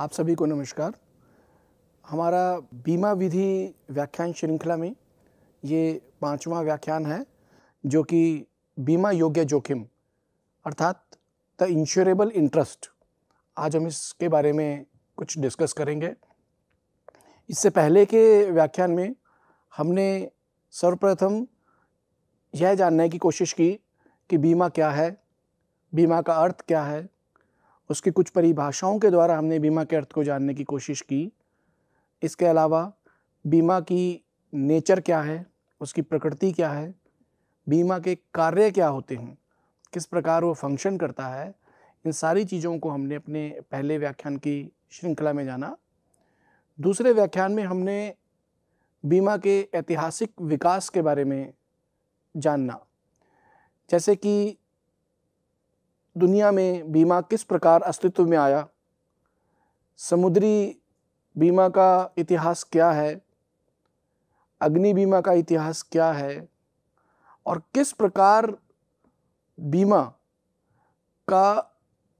आप सभी को नमस्कार हमारा बीमा विधि व्याख्यान श्रृंखला में ये पांचवा व्याख्यान है जो कि बीमा योग्य जोखिम अर्थात द इंश्योरेबल इंटरेस्ट आज हम इसके बारे में कुछ डिस्कस करेंगे इससे पहले के व्याख्यान में हमने सर्वप्रथम यह जानने की कोशिश की कि बीमा क्या है बीमा का अर्थ क्या है उसकी कुछ परिभाषाओं के द्वारा हमने बीमा के अर्थ को जानने की कोशिश की इसके अलावा बीमा की नेचर क्या है उसकी प्रकृति क्या है बीमा के कार्य क्या होते हैं किस प्रकार वो फंक्शन करता है इन सारी चीज़ों को हमने अपने पहले व्याख्यान की श्रृंखला में जाना दूसरे व्याख्यान में हमने बीमा के ऐतिहासिक विकास के बारे में जानना जैसे कि दुनिया में बीमा किस प्रकार अस्तित्व में आया समुद्री बीमा का इतिहास क्या है अग्नि बीमा का इतिहास क्या है और किस प्रकार बीमा का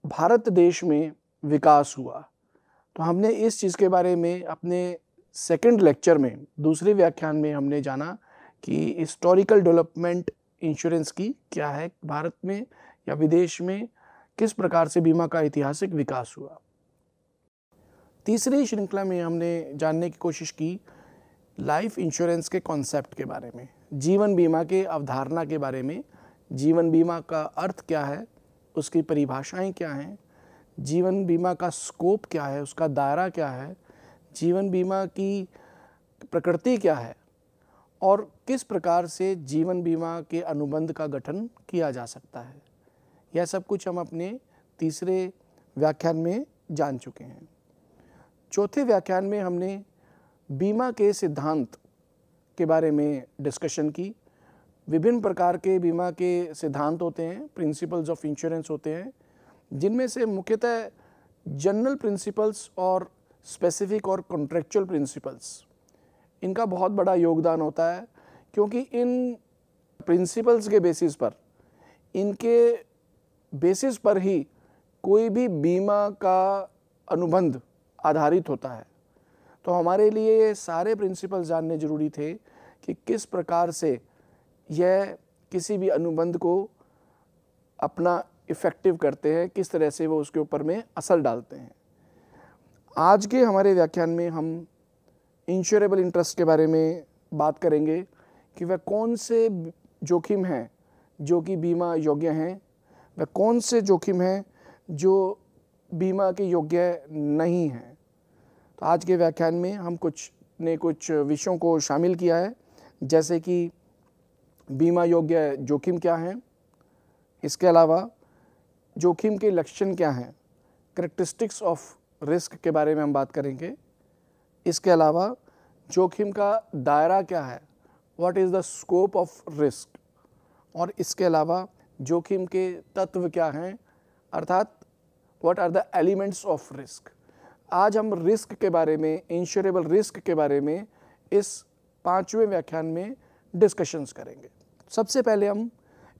भारत देश में विकास हुआ तो हमने इस चीज़ के बारे में अपने सेकंड लेक्चर में दूसरे व्याख्यान में हमने जाना कि हिस्टोरिकल डेवलपमेंट इंश्योरेंस की क्या है भारत में या विदेश में किस प्रकार से बीमा का ऐतिहासिक विकास हुआ तीसरी श्रृंखला में हमने जानने की कोशिश की लाइफ इंश्योरेंस के कॉन्सेप्ट के बारे में जीवन बीमा के अवधारणा के बारे में जीवन बीमा का अर्थ क्या है उसकी परिभाषाएं क्या हैं जीवन बीमा का स्कोप क्या है उसका दायरा क्या है जीवन बीमा की प्रकृति क्या है और किस प्रकार से जीवन बीमा के अनुबंध का गठन किया जा सकता है यह सब कुछ हम अपने तीसरे व्याख्यान में जान चुके हैं चौथे व्याख्यान में हमने बीमा के सिद्धांत के बारे में डिस्कशन की विभिन्न प्रकार के बीमा के सिद्धांत होते हैं प्रिंसिपल्स ऑफ इंश्योरेंस होते हैं जिनमें से मुख्यतः जनरल प्रिंसिपल्स और स्पेसिफिक और कॉन्ट्रेक्चुअल प्रिंसिपल्स इनका बहुत बड़ा योगदान होता है क्योंकि इन प्रिंसिपल्स के बेसिस पर इनके बेसिस पर ही कोई भी बीमा का अनुबंध आधारित होता है तो हमारे लिए ये सारे प्रिंसिपल जानने जरूरी थे कि किस प्रकार से यह किसी भी अनुबंध को अपना इफ़ेक्टिव करते हैं किस तरह से वो उसके ऊपर में असर डालते हैं आज के हमारे व्याख्यान में हम इंश्योरेबल इंटरेस्ट के बारे में बात करेंगे कि वह कौन से जोखिम हैं जो कि बीमा योग्य हैं वह कौन से जोखिम हैं जो बीमा के योग्य नहीं हैं तो आज के व्याख्यान में हम कुछ ने कुछ विषयों को शामिल किया है जैसे कि बीमा योग्य जोखिम क्या हैं इसके अलावा जोखिम के लक्षण क्या हैं करेक्टिस्टिक्स ऑफ रिस्क के बारे में हम बात करेंगे इसके अलावा जोखिम का दायरा क्या है what is the scope of risk और इसके अलावा जोखिम के तत्व क्या हैं अर्थात what are the elements of risk आज हम रिस्क के बारे में इंश्योरेबल रिस्क के बारे में इस पांचवें व्याख्यान में डिस्कशंस करेंगे सबसे पहले हम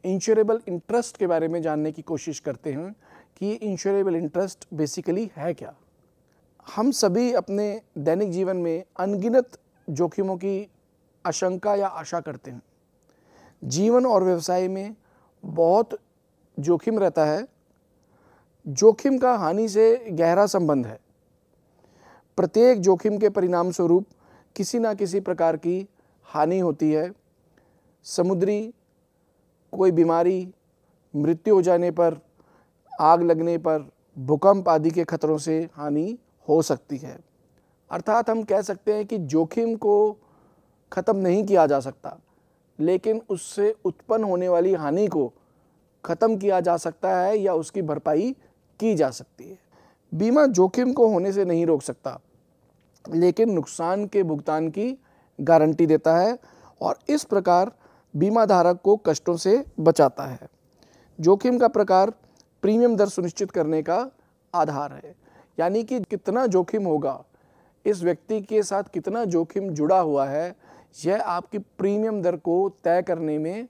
इंश्योरेबल इंटरेस्ट के बारे में जानने की कोशिश करते हैं कि इंश्योरेबल इंटरेस्ट बेसिकली है क्या हम सभी अपने दैनिक जीवन में अनगिनत जोखिमों की आशंका या आशा करते हैं जीवन और व्यवसाय में बहुत जोखिम रहता है जोखिम का हानि से गहरा संबंध है प्रत्येक जोखिम के परिणाम स्वरूप किसी ना किसी प्रकार की हानि होती है समुद्री कोई बीमारी मृत्यु हो जाने पर आग लगने पर भूकंप आदि के खतरों से हानि हो सकती है अर्थात हम कह सकते हैं कि जोखिम को ख़त्म नहीं किया जा सकता लेकिन उससे उत्पन्न होने वाली हानि को ख़त्म किया जा सकता है या उसकी भरपाई की जा सकती है बीमा जोखिम को होने से नहीं रोक सकता लेकिन नुकसान के भुगतान की गारंटी देता है और इस प्रकार बीमा धारक को कष्टों से बचाता है जोखिम का प्रकार प्रीमियम दर सुनिश्चित करने का आधार है यानी कि कितना जोखिम होगा इस व्यक्ति के साथ कितना जोखिम जुड़ा हुआ है यह आपकी प्रीमियम दर को तय करने में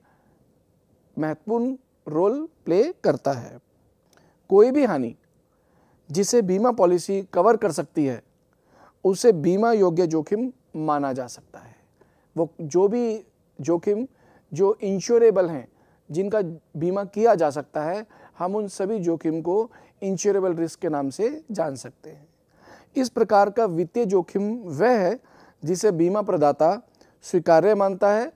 महत्वपूर्ण रोल प्ले करता है कोई भी हानि जिसे बीमा पॉलिसी कवर कर सकती है उसे बीमा योग्य जोखिम माना जा सकता है वो जो भी जोखिम जो इंश्योरेबल हैं जिनका बीमा किया जा सकता है हम उन सभी जोखिम को इंश्योरेबल रिस्क के नाम से जान सकते हैं इस प्रकार का वित्तीय जोखिम वह है जिसे बीमा प्रदाता स्वीकार्य मानता है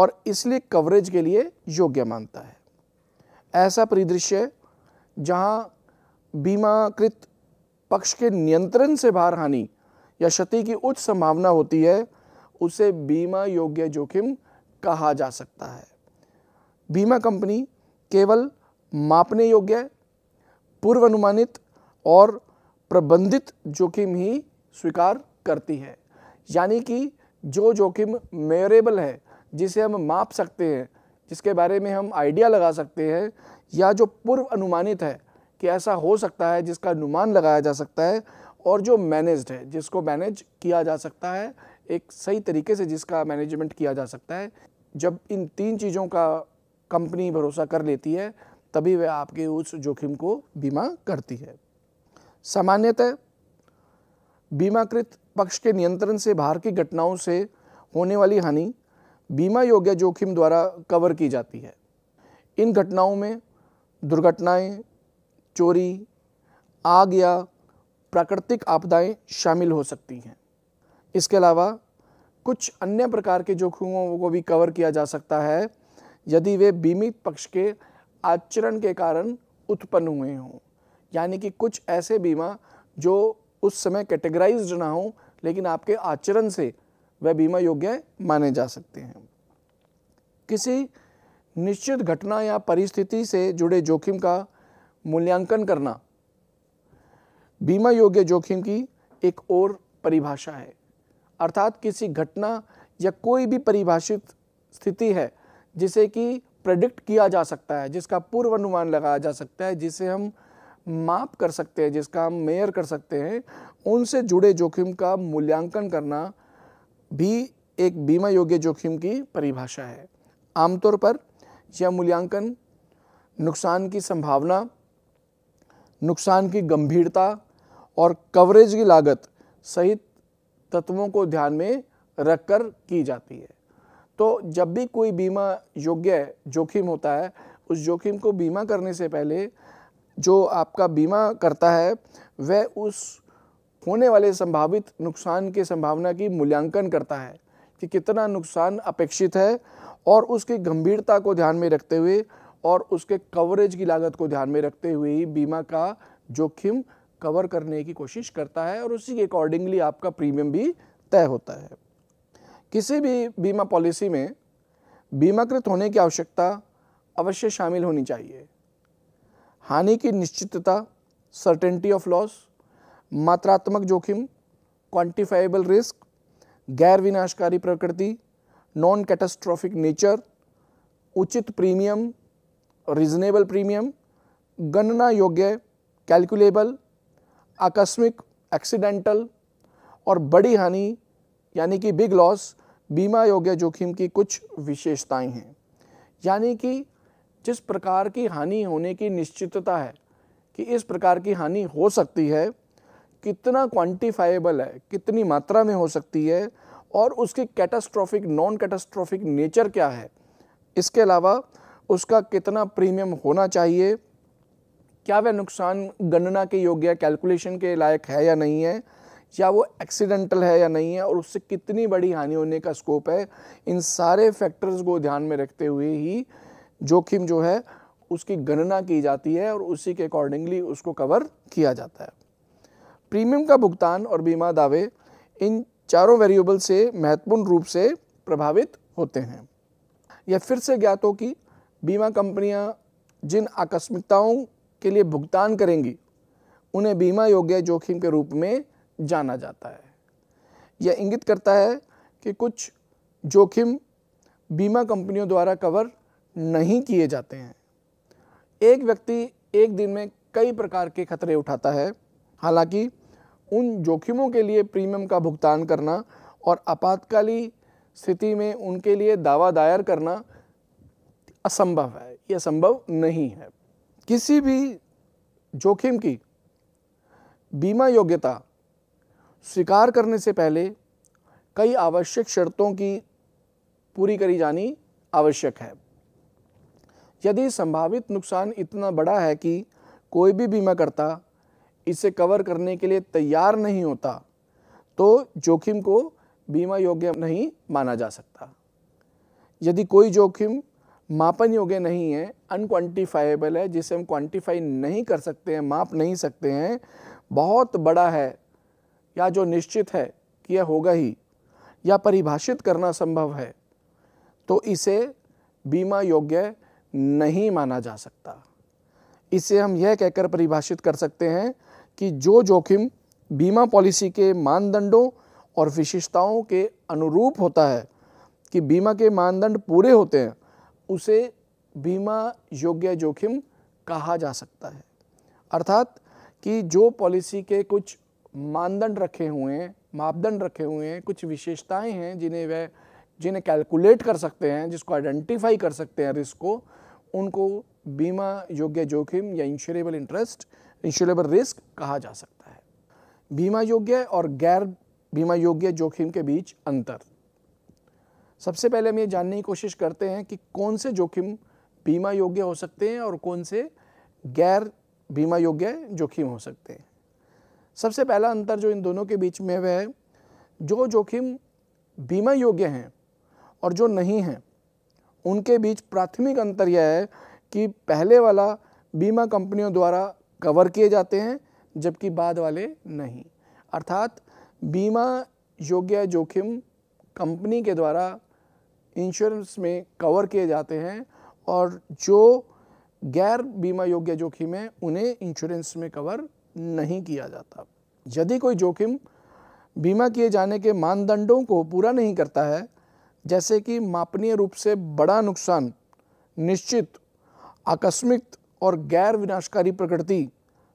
और इसलिए कवरेज के लिए योग्य मानता है ऐसा परिदृश्य जहां बीमाकृत पक्ष के नियंत्रण से बाहर हानि या क्षति की उच्च संभावना होती है उसे बीमा योग्य जोखिम कहा जा सकता है बीमा कंपनी केवल मापने योग्य पूर्व अनुमानित और प्रबंधित जोखिम ही स्वीकार करती है यानी कि जो जोखिम मेयरेबल है जिसे हम माप सकते हैं जिसके बारे में हम आइडिया लगा सकते हैं या जो पूर्व अनुमानित है कि ऐसा हो सकता है जिसका अनुमान लगाया जा सकता है और जो मैनेज्ड है जिसको मैनेज किया जा सकता है एक सही तरीके से जिसका मैनेजमेंट किया जा सकता है जब इन तीन चीज़ों का कंपनी भरोसा कर लेती है तभी वह आपके उस जोखिम को बीमा करती है सामान्यतः बीमाकृत पक्ष के नियंत्रण से बाहर की घटनाओं से होने वाली हानि बीमा योग्य जोखिम द्वारा कवर की जाती है इन घटनाओं में दुर्घटनाएं, चोरी आग या प्राकृतिक आपदाएं शामिल हो सकती हैं इसके अलावा कुछ अन्य प्रकार के जोखिमों को भी कवर किया जा सकता है यदि वे बीमित पक्ष के आचरण के कारण उत्पन्न हुए हों यानी कि कुछ ऐसे बीमा जो उस समय कैटेगराइज ना हों लेकिन आपके आचरण से वह बीमा योग्य माने जा सकते हैं किसी निश्चित घटना या परिस्थिति से जुड़े जोखिम का मूल्यांकन करना बीमा योग्य जोखिम की एक और परिभाषा है अर्थात किसी घटना या कोई भी परिभाषित स्थिति है जिसे कि प्रेडिक्ट किया जा सकता है जिसका पूर्व अनुमान लगाया जा सकता है जिसे हम माप कर सकते हैं जिसका हम मेयर कर सकते हैं उनसे जुड़े जोखिम का मूल्यांकन करना भी एक बीमा योग्य जोखिम की परिभाषा है आमतौर पर यह मूल्यांकन नुकसान की संभावना नुकसान की गंभीरता और कवरेज की लागत सहित तत्वों को ध्यान में रखकर की जाती है तो जब भी कोई बीमा योग्य जोखिम होता है उस जोखिम को बीमा करने से पहले जो आपका बीमा करता है वह उस होने वाले संभावित नुकसान के संभावना की मूल्यांकन करता है कि कितना नुकसान अपेक्षित है और उसकी गंभीरता को ध्यान में रखते हुए और उसके कवरेज की लागत को ध्यान में रखते हुए ही बीमा का जोखिम कवर करने की कोशिश करता है और उसी के अकॉर्डिंगली आपका प्रीमियम भी तय होता है किसी भी बीमा पॉलिसी में बीमाकृत होने की आवश्यकता अवश्य शामिल होनी चाहिए हानि की निश्चितता सर्टेनिटी ऑफ लॉस मात्रात्मक जोखिम क्वांटिफाइबल रिस्क गैर विनाशकारी प्रकृति नॉन कैटास्ट्रॉफिक नेचर उचित प्रीमियम रीजनेबल प्रीमियम गणना योग्य कैलकुलेबल आकस्मिक एक्सीडेंटल और बड़ी हानि यानी कि बिग लॉस बीमा योग्य जोखिम की कुछ विशेषताएं हैं यानी कि जिस प्रकार की हानि होने की निश्चितता है कि इस प्रकार की हानि हो सकती है कितना क्वांटिफाइबल है कितनी मात्रा में हो सकती है और उसकी कैटास्ट्रॉफिक नॉन कैटास्ट्रॉफिक नेचर क्या है इसके अलावा उसका कितना प्रीमियम होना चाहिए क्या वह नुकसान गणना के योग्य कैलकुलेशन के लायक है या नहीं है या वो एक्सीडेंटल है या नहीं है और उससे कितनी बड़ी हानि होने का स्कोप है इन सारे फैक्टर्स को ध्यान में रखते हुए ही जोखिम जो है उसकी गणना की जाती है और उसी के अकॉर्डिंगली उसको कवर किया जाता है प्रीमियम का भुगतान और बीमा दावे इन चारों वेरिएबल से महत्वपूर्ण रूप से प्रभावित होते हैं यह फिर से ज्ञात हो कि बीमा कंपनियां जिन आकस्मिकताओं के लिए भुगतान करेंगी उन्हें बीमा योग्य जोखिम के रूप में जाना जाता है यह इंगित करता है कि कुछ जोखिम बीमा कंपनियों द्वारा कवर नहीं किए जाते हैं एक व्यक्ति एक दिन में कई प्रकार के खतरे उठाता है हालांकि उन जोखिमों के लिए प्रीमियम का भुगतान करना और आपातकालीन स्थिति में उनके लिए दावा दायर करना असंभव है यह संभव नहीं है किसी भी जोखिम की बीमा योग्यता स्वीकार करने से पहले कई आवश्यक शर्तों की पूरी करी जानी आवश्यक है यदि संभावित नुकसान इतना बड़ा है कि कोई भी बीमाकर्ता इसे कवर करने के लिए तैयार नहीं होता तो जोखिम को बीमा योग्य नहीं माना जा सकता यदि कोई जोखिम मापन योग्य नहीं है अनक्वांटिफाइबल है जिसे हम क्वांटिफाई नहीं कर सकते हैं माप नहीं सकते हैं बहुत बड़ा है या जो निश्चित है कि यह होगा ही या परिभाषित करना संभव है तो इसे बीमा योग्य नहीं माना जा सकता इसे हम यह कहकर परिभाषित कर सकते हैं कि जो जोखिम बीमा पॉलिसी के मानदंडों और विशेषताओं के अनुरूप होता है कि बीमा के मानदंड पूरे होते हैं उसे बीमा योग्य जोखिम कहा जा सकता है अर्थात कि जो पॉलिसी के कुछ मानदंड रखे हुए हैं मापदंड रखे हुए हैं कुछ विशेषताएं हैं जिन्हें वह जिन्हें कैलकुलेट कर सकते हैं जिसको आइडेंटिफाई कर सकते हैं रिस्क को उनको बीमा योग्य जोखिम या इंश्योरेबल इंटरेस्ट इंश्योरेबल रिस्क कहा जा सकता है बीमा योग्य और गैर बीमा योग्य जोखिम के बीच अंतर सबसे पहले हम ये जानने की कोशिश करते हैं कि कौन से जोखिम बीमा योग्य हो सकते हैं और कौन से गैर बीमा योग्य जोखिम हो सकते हैं सबसे पहला अंतर जो इन दोनों के बीच में वह जो जोखिम बीमा योग्य हैं और जो नहीं हैं उनके बीच प्राथमिक अंतर यह है कि पहले वाला बीमा कंपनियों द्वारा कवर किए जाते हैं जबकि बाद वाले नहीं अर्थात बीमा योग्य जोखिम कंपनी के द्वारा इंश्योरेंस में कवर किए जाते हैं और जो गैर बीमा योग्य जोखिम है उन्हें इंश्योरेंस में कवर नहीं किया जाता यदि कोई जोखिम बीमा किए जाने के मानदंडों को पूरा नहीं करता है जैसे कि मापनीय रूप से बड़ा नुकसान निश्चित आकस्मिक और गैर विनाशकारी प्रकृति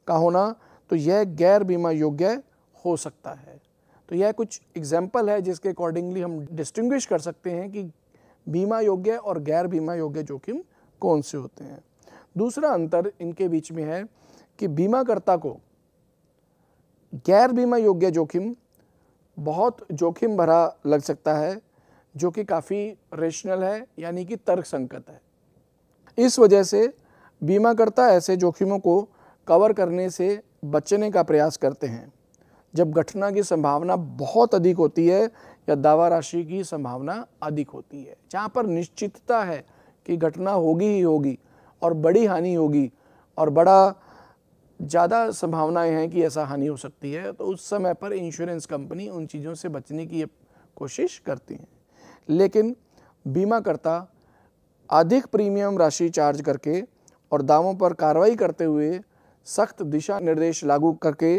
का होना तो यह गैर बीमा योग्य हो सकता है तो यह कुछ एग्जाम्पल है जिसके अकॉर्डिंगली हम डिस्टिंग्विश कर सकते हैं कि बीमा योग्य और गैर बीमा योग्य जोखिम कौन से होते हैं दूसरा अंतर इनके बीच में है कि बीमाकर्ता को गैर बीमा योग्य जोखिम बहुत जोखिम भरा लग सकता है जो कि काफ़ी रेशनल है यानी कि तर्क संगत है इस वजह से बीमाकर्ता ऐसे जोखिमों को कवर करने से बचने का प्रयास करते हैं जब घटना की संभावना बहुत अधिक होती है या दावा राशि की संभावना अधिक होती है जहाँ पर निश्चितता है कि घटना होगी ही होगी और बड़ी हानि होगी और बड़ा ज़्यादा संभावनाएं हैं कि ऐसा हानि हो सकती है तो उस समय पर इंश्योरेंस कंपनी उन चीज़ों से बचने की कोशिश करती हैं लेकिन बीमाकर्ता अधिक प्रीमियम राशि चार्ज करके और दावों पर कार्रवाई करते हुए सख्त दिशा निर्देश लागू करके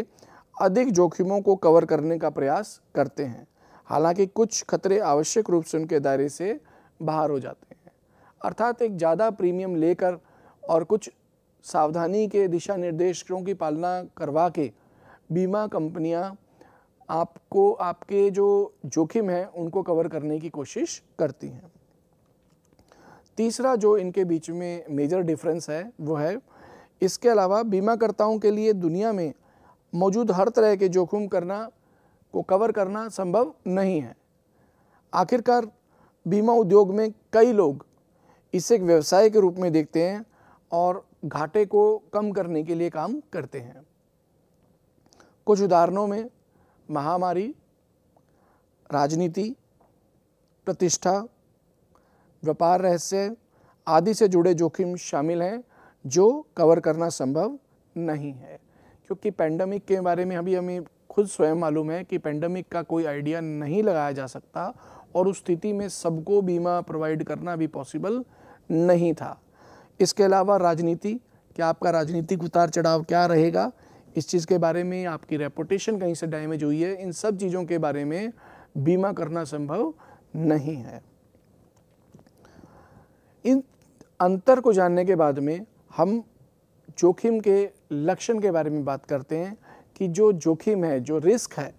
अधिक जोखिमों को कवर करने का प्रयास करते हैं हालांकि कुछ खतरे आवश्यक रूप से उनके दायरे से बाहर हो जाते हैं अर्थात एक ज़्यादा प्रीमियम लेकर और कुछ सावधानी के दिशा निर्देशों की पालना करवा के बीमा कंपनियां आपको आपके जो जोखिम हैं उनको कवर करने की कोशिश करती हैं तीसरा जो इनके बीच में मेजर डिफरेंस है वो है इसके अलावा बीमाकर्ताओं के लिए दुनिया में मौजूद हर तरह के जोखिम करना को कवर करना संभव नहीं है आखिरकार बीमा उद्योग में कई लोग इसे एक व्यवसाय के रूप में देखते हैं और घाटे को कम करने के लिए काम करते हैं कुछ उदाहरणों में महामारी राजनीति प्रतिष्ठा व्यापार रहस्य आदि से जुड़े जोखिम शामिल हैं जो कवर करना संभव नहीं है क्योंकि पैंडमिक के बारे में अभी हमें खुद स्वयं मालूम है कि पैंडमिक का कोई आइडिया नहीं लगाया जा सकता और उस स्थिति में सबको बीमा प्रोवाइड करना भी पॉसिबल नहीं था इसके अलावा राजनीति क्या आपका राजनीतिक उतार चढ़ाव क्या रहेगा इस चीज़ के बारे में आपकी रेपुटेशन कहीं से डैमेज हुई है इन सब चीज़ों के बारे में बीमा करना संभव नहीं है इन अंतर को जानने के बाद में हम जोखिम के लक्षण के बारे में बात करते हैं कि जो जोखिम है जो रिस्क है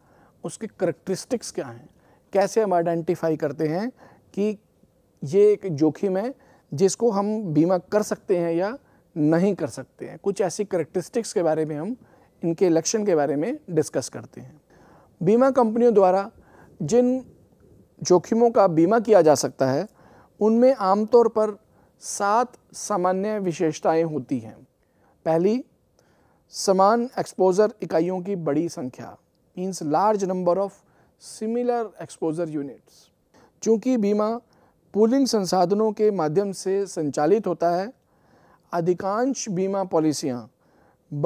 उसके करेक्टरिस्टिक्स क्या हैं कैसे हम आइडेंटिफाई करते हैं कि ये एक जोखिम है जिसको हम बीमा कर सकते हैं या नहीं कर सकते हैं कुछ ऐसी करेक्टरिस्टिक्स के बारे में हम इनके लक्षण के बारे में डिस्कस करते हैं बीमा कंपनियों द्वारा जिन जोखिमों का बीमा किया जा सकता है उनमें आमतौर पर सात सामान्य विशेषताएं होती हैं पहली समान एक्सपोजर इकाइयों की बड़ी संख्या means large number of similar exposure units चूँकि बीमा पूलिंग संसाधनों के माध्यम से संचालित होता है अधिकांश बीमा पॉलिसियाँ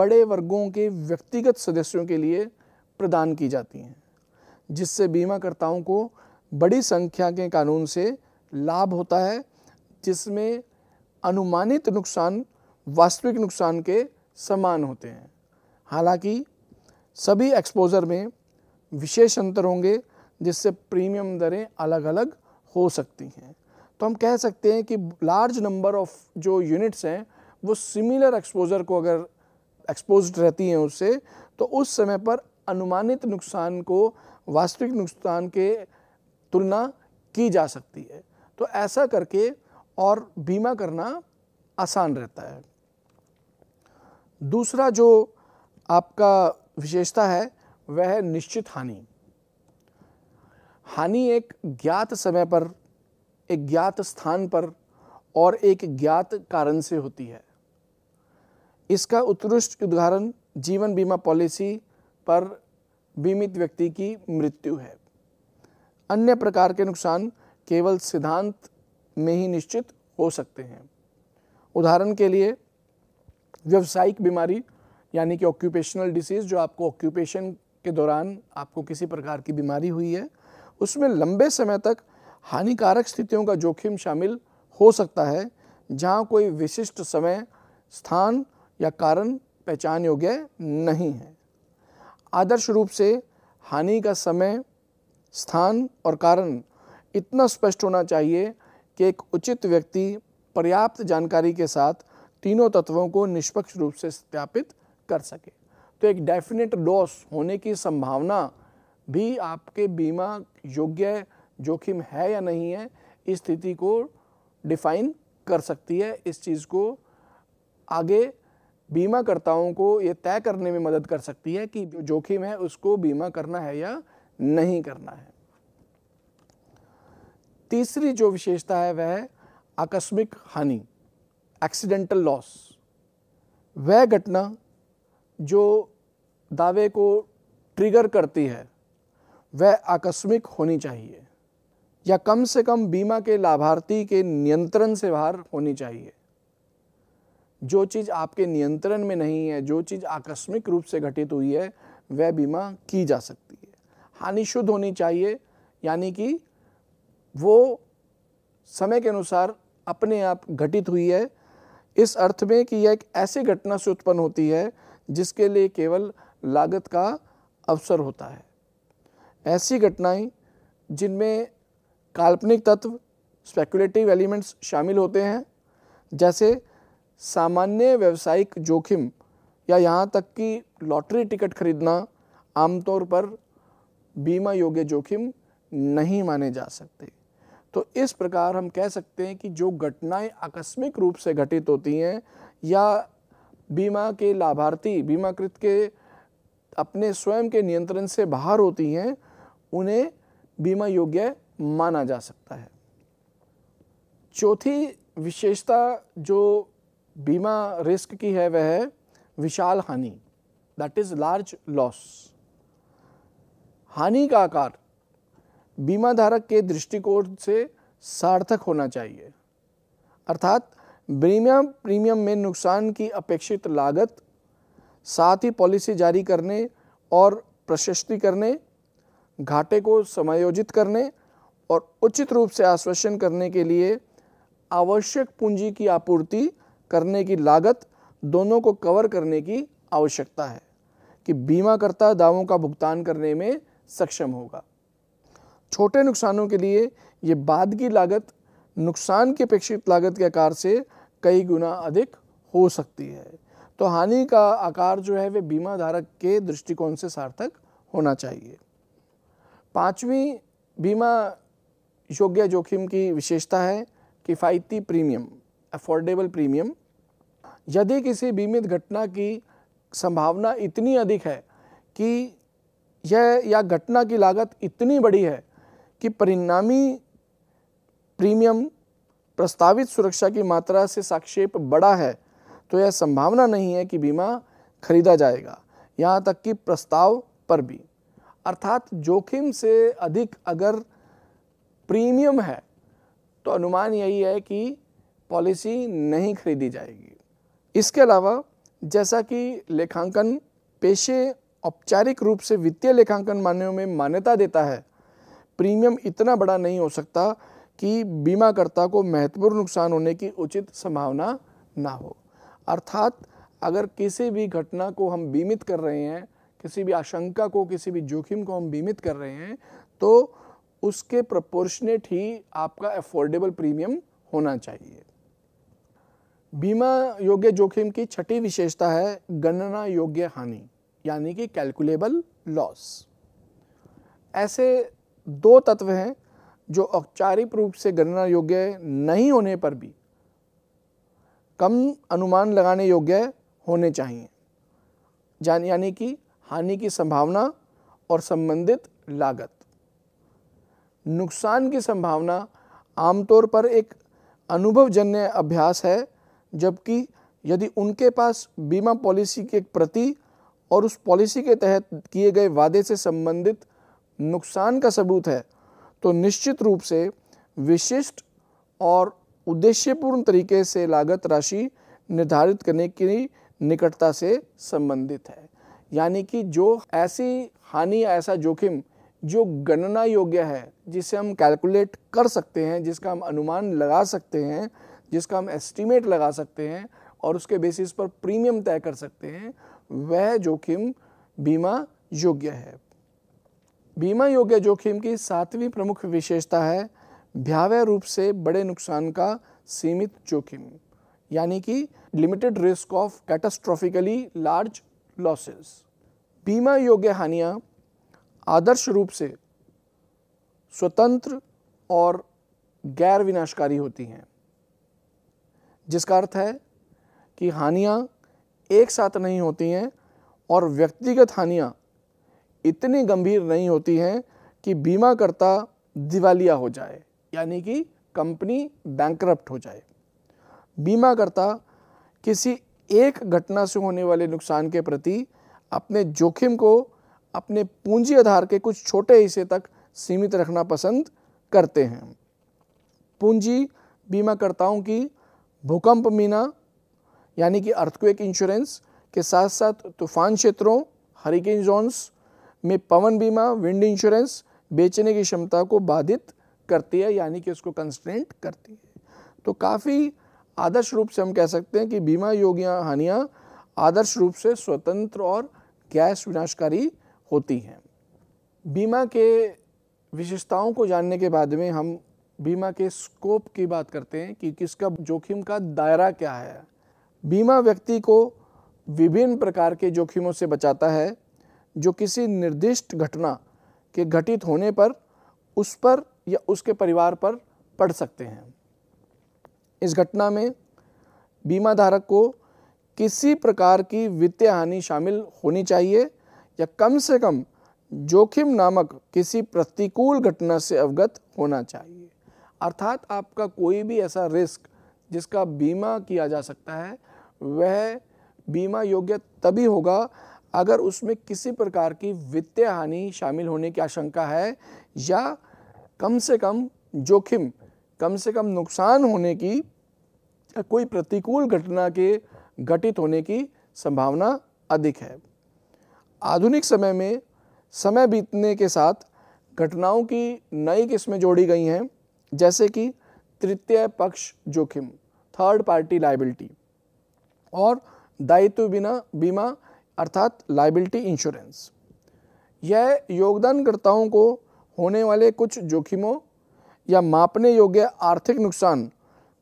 बड़े वर्गों के व्यक्तिगत सदस्यों के लिए प्रदान की जाती हैं जिससे बीमाकर्ताओं को बड़ी संख्या के कानून से लाभ होता है जिसमें अनुमानित नुकसान वास्तविक नुकसान के समान होते हैं हालांकि सभी एक्सपोजर में विशेष अंतर होंगे जिससे प्रीमियम दरें अलग अलग हो सकती हैं तो हम कह सकते हैं कि लार्ज नंबर ऑफ जो यूनिट्स हैं वो सिमिलर एक्सपोजर को अगर एक्सपोज रहती हैं उससे तो उस समय पर अनुमानित नुकसान को वास्तविक नुकसान के तुलना की जा सकती है तो ऐसा करके और बीमा करना आसान रहता है दूसरा जो आपका विशेषता है वह है निश्चित हानि हानि एक ज्ञात समय पर एक ज्ञात स्थान पर और एक ज्ञात कारण से होती है इसका उत्कृष्ट उदाहरण जीवन बीमा पॉलिसी पर बीमित व्यक्ति की मृत्यु है अन्य प्रकार के नुकसान केवल सिद्धांत में ही निश्चित हो सकते हैं उदाहरण के लिए व्यवसायिक बीमारी यानी कि ऑक्यूपेशनल डिसीज़ जो आपको ऑक्यूपेशन के दौरान आपको किसी प्रकार की बीमारी हुई है उसमें लंबे समय तक हानिकारक स्थितियों का जोखिम शामिल हो सकता है जहाँ कोई विशिष्ट समय स्थान या कारण पहचान योग्य नहीं है आदर्श रूप से हानि का समय स्थान और कारण इतना स्पष्ट होना चाहिए कि एक उचित व्यक्ति पर्याप्त जानकारी के साथ तीनों तत्वों को निष्पक्ष रूप से सत्यापित कर सके तो एक डेफिनेट लॉस होने की संभावना भी आपके बीमा योग्य जोखिम है या नहीं है इस स्थिति को डिफाइन कर सकती है इस चीज़ को आगे बीमाकर्ताओं को ये तय करने में मदद कर सकती है कि जो जोखिम है उसको बीमा करना है या नहीं करना है तीसरी जो विशेषता है वह आकस्मिक हानि एक्सीडेंटल लॉस वह घटना जो दावे को ट्रिगर करती है वह आकस्मिक होनी चाहिए या कम से कम बीमा के लाभार्थी के नियंत्रण से बाहर होनी चाहिए जो चीज़ आपके नियंत्रण में नहीं है जो चीज़ आकस्मिक रूप से घटित हुई है वह बीमा की जा सकती है हानि शुद्ध होनी चाहिए यानी कि वो समय के अनुसार अपने आप घटित हुई है इस अर्थ में कि यह एक ऐसी घटना से उत्पन्न होती है जिसके लिए केवल लागत का अवसर होता है ऐसी घटनाएं जिनमें काल्पनिक तत्व स्पेकुलेटिव एलिमेंट्स शामिल होते हैं जैसे सामान्य व्यवसायिक जोखिम या यहाँ तक कि लॉटरी टिकट खरीदना आमतौर पर बीमा योग्य जोखिम नहीं माने जा सकते तो इस प्रकार हम कह सकते हैं कि जो घटनाएं आकस्मिक रूप से घटित होती हैं या बीमा के लाभार्थी बीमाकृत के अपने स्वयं के नियंत्रण से बाहर होती हैं उन्हें बीमा योग्य माना जा सकता है चौथी विशेषता जो बीमा रिस्क की है वह है विशाल हानि दैट इज़ लार्ज लॉस हानि का आकार बीमा धारक के दृष्टिकोण से सार्थक होना चाहिए अर्थात प्रीमियम प्रीमियम में नुकसान की अपेक्षित लागत साथ ही पॉलिसी जारी करने और प्रशस्ति करने घाटे को समायोजित करने और उचित रूप से आश्वासन करने के लिए आवश्यक पूंजी की आपूर्ति करने की लागत दोनों को कवर करने की आवश्यकता है कि बीमाकर्ता दावों का भुगतान करने में सक्षम होगा छोटे नुकसानों के लिए ये बाद की लागत नुकसान की अपेक्षित लागत के आकार से कई गुना अधिक हो सकती है तो हानि का आकार जो है वे बीमा धारक के दृष्टिकोण से सार्थक होना चाहिए पांचवी बीमा योग्य जोखिम की विशेषता है किफ़ायती प्रीमियम अफोर्डेबल प्रीमियम यदि किसी बीमित घटना की संभावना इतनी अधिक है कि यह या घटना की लागत इतनी बड़ी है कि परिणामी प्रीमियम प्रस्तावित सुरक्षा की मात्रा से साक्षेप बड़ा है तो यह संभावना नहीं है कि बीमा खरीदा जाएगा यहाँ तक कि प्रस्ताव पर भी अर्थात जोखिम से अधिक अगर प्रीमियम है तो अनुमान यही है कि पॉलिसी नहीं खरीदी जाएगी इसके अलावा जैसा कि लेखांकन पेशे औपचारिक रूप से वित्तीय लेखांकन मान्यों में मान्यता देता है प्रीमियम इतना बड़ा नहीं हो सकता कि बीमाकर्ता को महत्वपूर्ण नुकसान होने की उचित संभावना ना हो अर्थात अगर किसी भी घटना को हम बीमित कर रहे हैं किसी भी आशंका को किसी भी जोखिम को हम बीमित कर रहे हैं तो उसके प्रपोर्शनेट ही आपका अफोर्डेबल प्रीमियम होना चाहिए बीमा योग्य जोखिम की छठी विशेषता है गणना योग्य हानि यानी कि कैलकुलेबल लॉस ऐसे दो तत्व हैं जो औपचारिक रूप से गणना योग्य नहीं होने पर भी कम अनुमान लगाने योग्य होने चाहिए जान यानी कि हानि की संभावना और संबंधित लागत नुकसान की संभावना आमतौर पर एक अनुभवजन्य अभ्यास है जबकि यदि उनके पास बीमा पॉलिसी के प्रति और उस पॉलिसी के तहत किए गए वादे से संबंधित नुकसान का सबूत है तो निश्चित रूप से विशिष्ट और उद्देश्यपूर्ण तरीके से लागत राशि निर्धारित करने की निकटता से संबंधित है यानी कि जो ऐसी हानि ऐसा जोखिम जो गणना योग्य है जिसे हम कैलकुलेट कर सकते हैं जिसका हम अनुमान लगा सकते हैं जिसका हम एस्टिमेट लगा सकते हैं और उसके बेसिस पर प्रीमियम तय कर सकते हैं वह जोखिम बीमा योग्य है बीमा योग्य जोखिम की सातवीं प्रमुख विशेषता है भयावह रूप से बड़े नुकसान का सीमित जोखिम यानी कि limited risk of catastrophically large losses बीमा योग्य हानियाँ आदर्श रूप से स्वतंत्र और गैर विनाशकारी होती हैं जिसका अर्थ है कि हानियाँ एक साथ नहीं होती हैं और व्यक्तिगत हानियाँ इतनी गंभीर नहीं होती हैं कि बीमाकर्ता दिवालिया हो जाए यानी कि कंपनी बैंक हो जाए बीमाकर्ता किसी एक घटना से होने वाले नुकसान के प्रति अपने जोखिम को अपने पूंजी आधार के कुछ छोटे हिस्से तक सीमित रखना पसंद करते हैं पूंजी बीमाकर्ताओं की भूकंप मीना यानी कि अर्थक्वेक इंश्योरेंस के साथ साथ तूफान क्षेत्रों हरिकेन जोन्स में पवन बीमा विंड इंश्योरेंस बेचने की क्षमता को बाधित करती है यानी कि उसको कंस्ट्रेंट करती है तो काफ़ी आदर्श रूप से हम कह सकते हैं कि बीमा योगियाँ हानियाँ आदर्श रूप से स्वतंत्र और गैस विनाशकारी होती हैं बीमा के विशेषताओं को जानने के बाद में हम बीमा के स्कोप की बात करते हैं कि किसका जोखिम का दायरा क्या है बीमा व्यक्ति को विभिन्न प्रकार के जोखिमों से बचाता है जो किसी निर्दिष्ट घटना के घटित होने पर उस पर या उसके परिवार पर पड़ सकते हैं इस घटना में बीमा धारक को किसी प्रकार की वित्तीय हानि शामिल होनी चाहिए या कम से कम जोखिम नामक किसी प्रतिकूल घटना से अवगत होना चाहिए अर्थात आपका कोई भी ऐसा रिस्क जिसका बीमा किया जा सकता है वह बीमा योग्य तभी होगा अगर उसमें किसी प्रकार की वित्तीय हानि शामिल होने की आशंका है या कम से कम जोखिम कम से कम नुकसान होने की कोई प्रतिकूल घटना के घटित होने की संभावना अधिक है आधुनिक समय में समय बीतने के साथ घटनाओं की नई किस्में जोड़ी गई हैं जैसे कि तृतीय पक्ष जोखिम थर्ड पार्टी लाइबिलिटी और दायित्व बिना बीमा अर्थात लाइबिलिटी इंश्योरेंस यह योगदानकर्ताओं को होने वाले कुछ जोखिमों या मापने योग्य आर्थिक नुकसान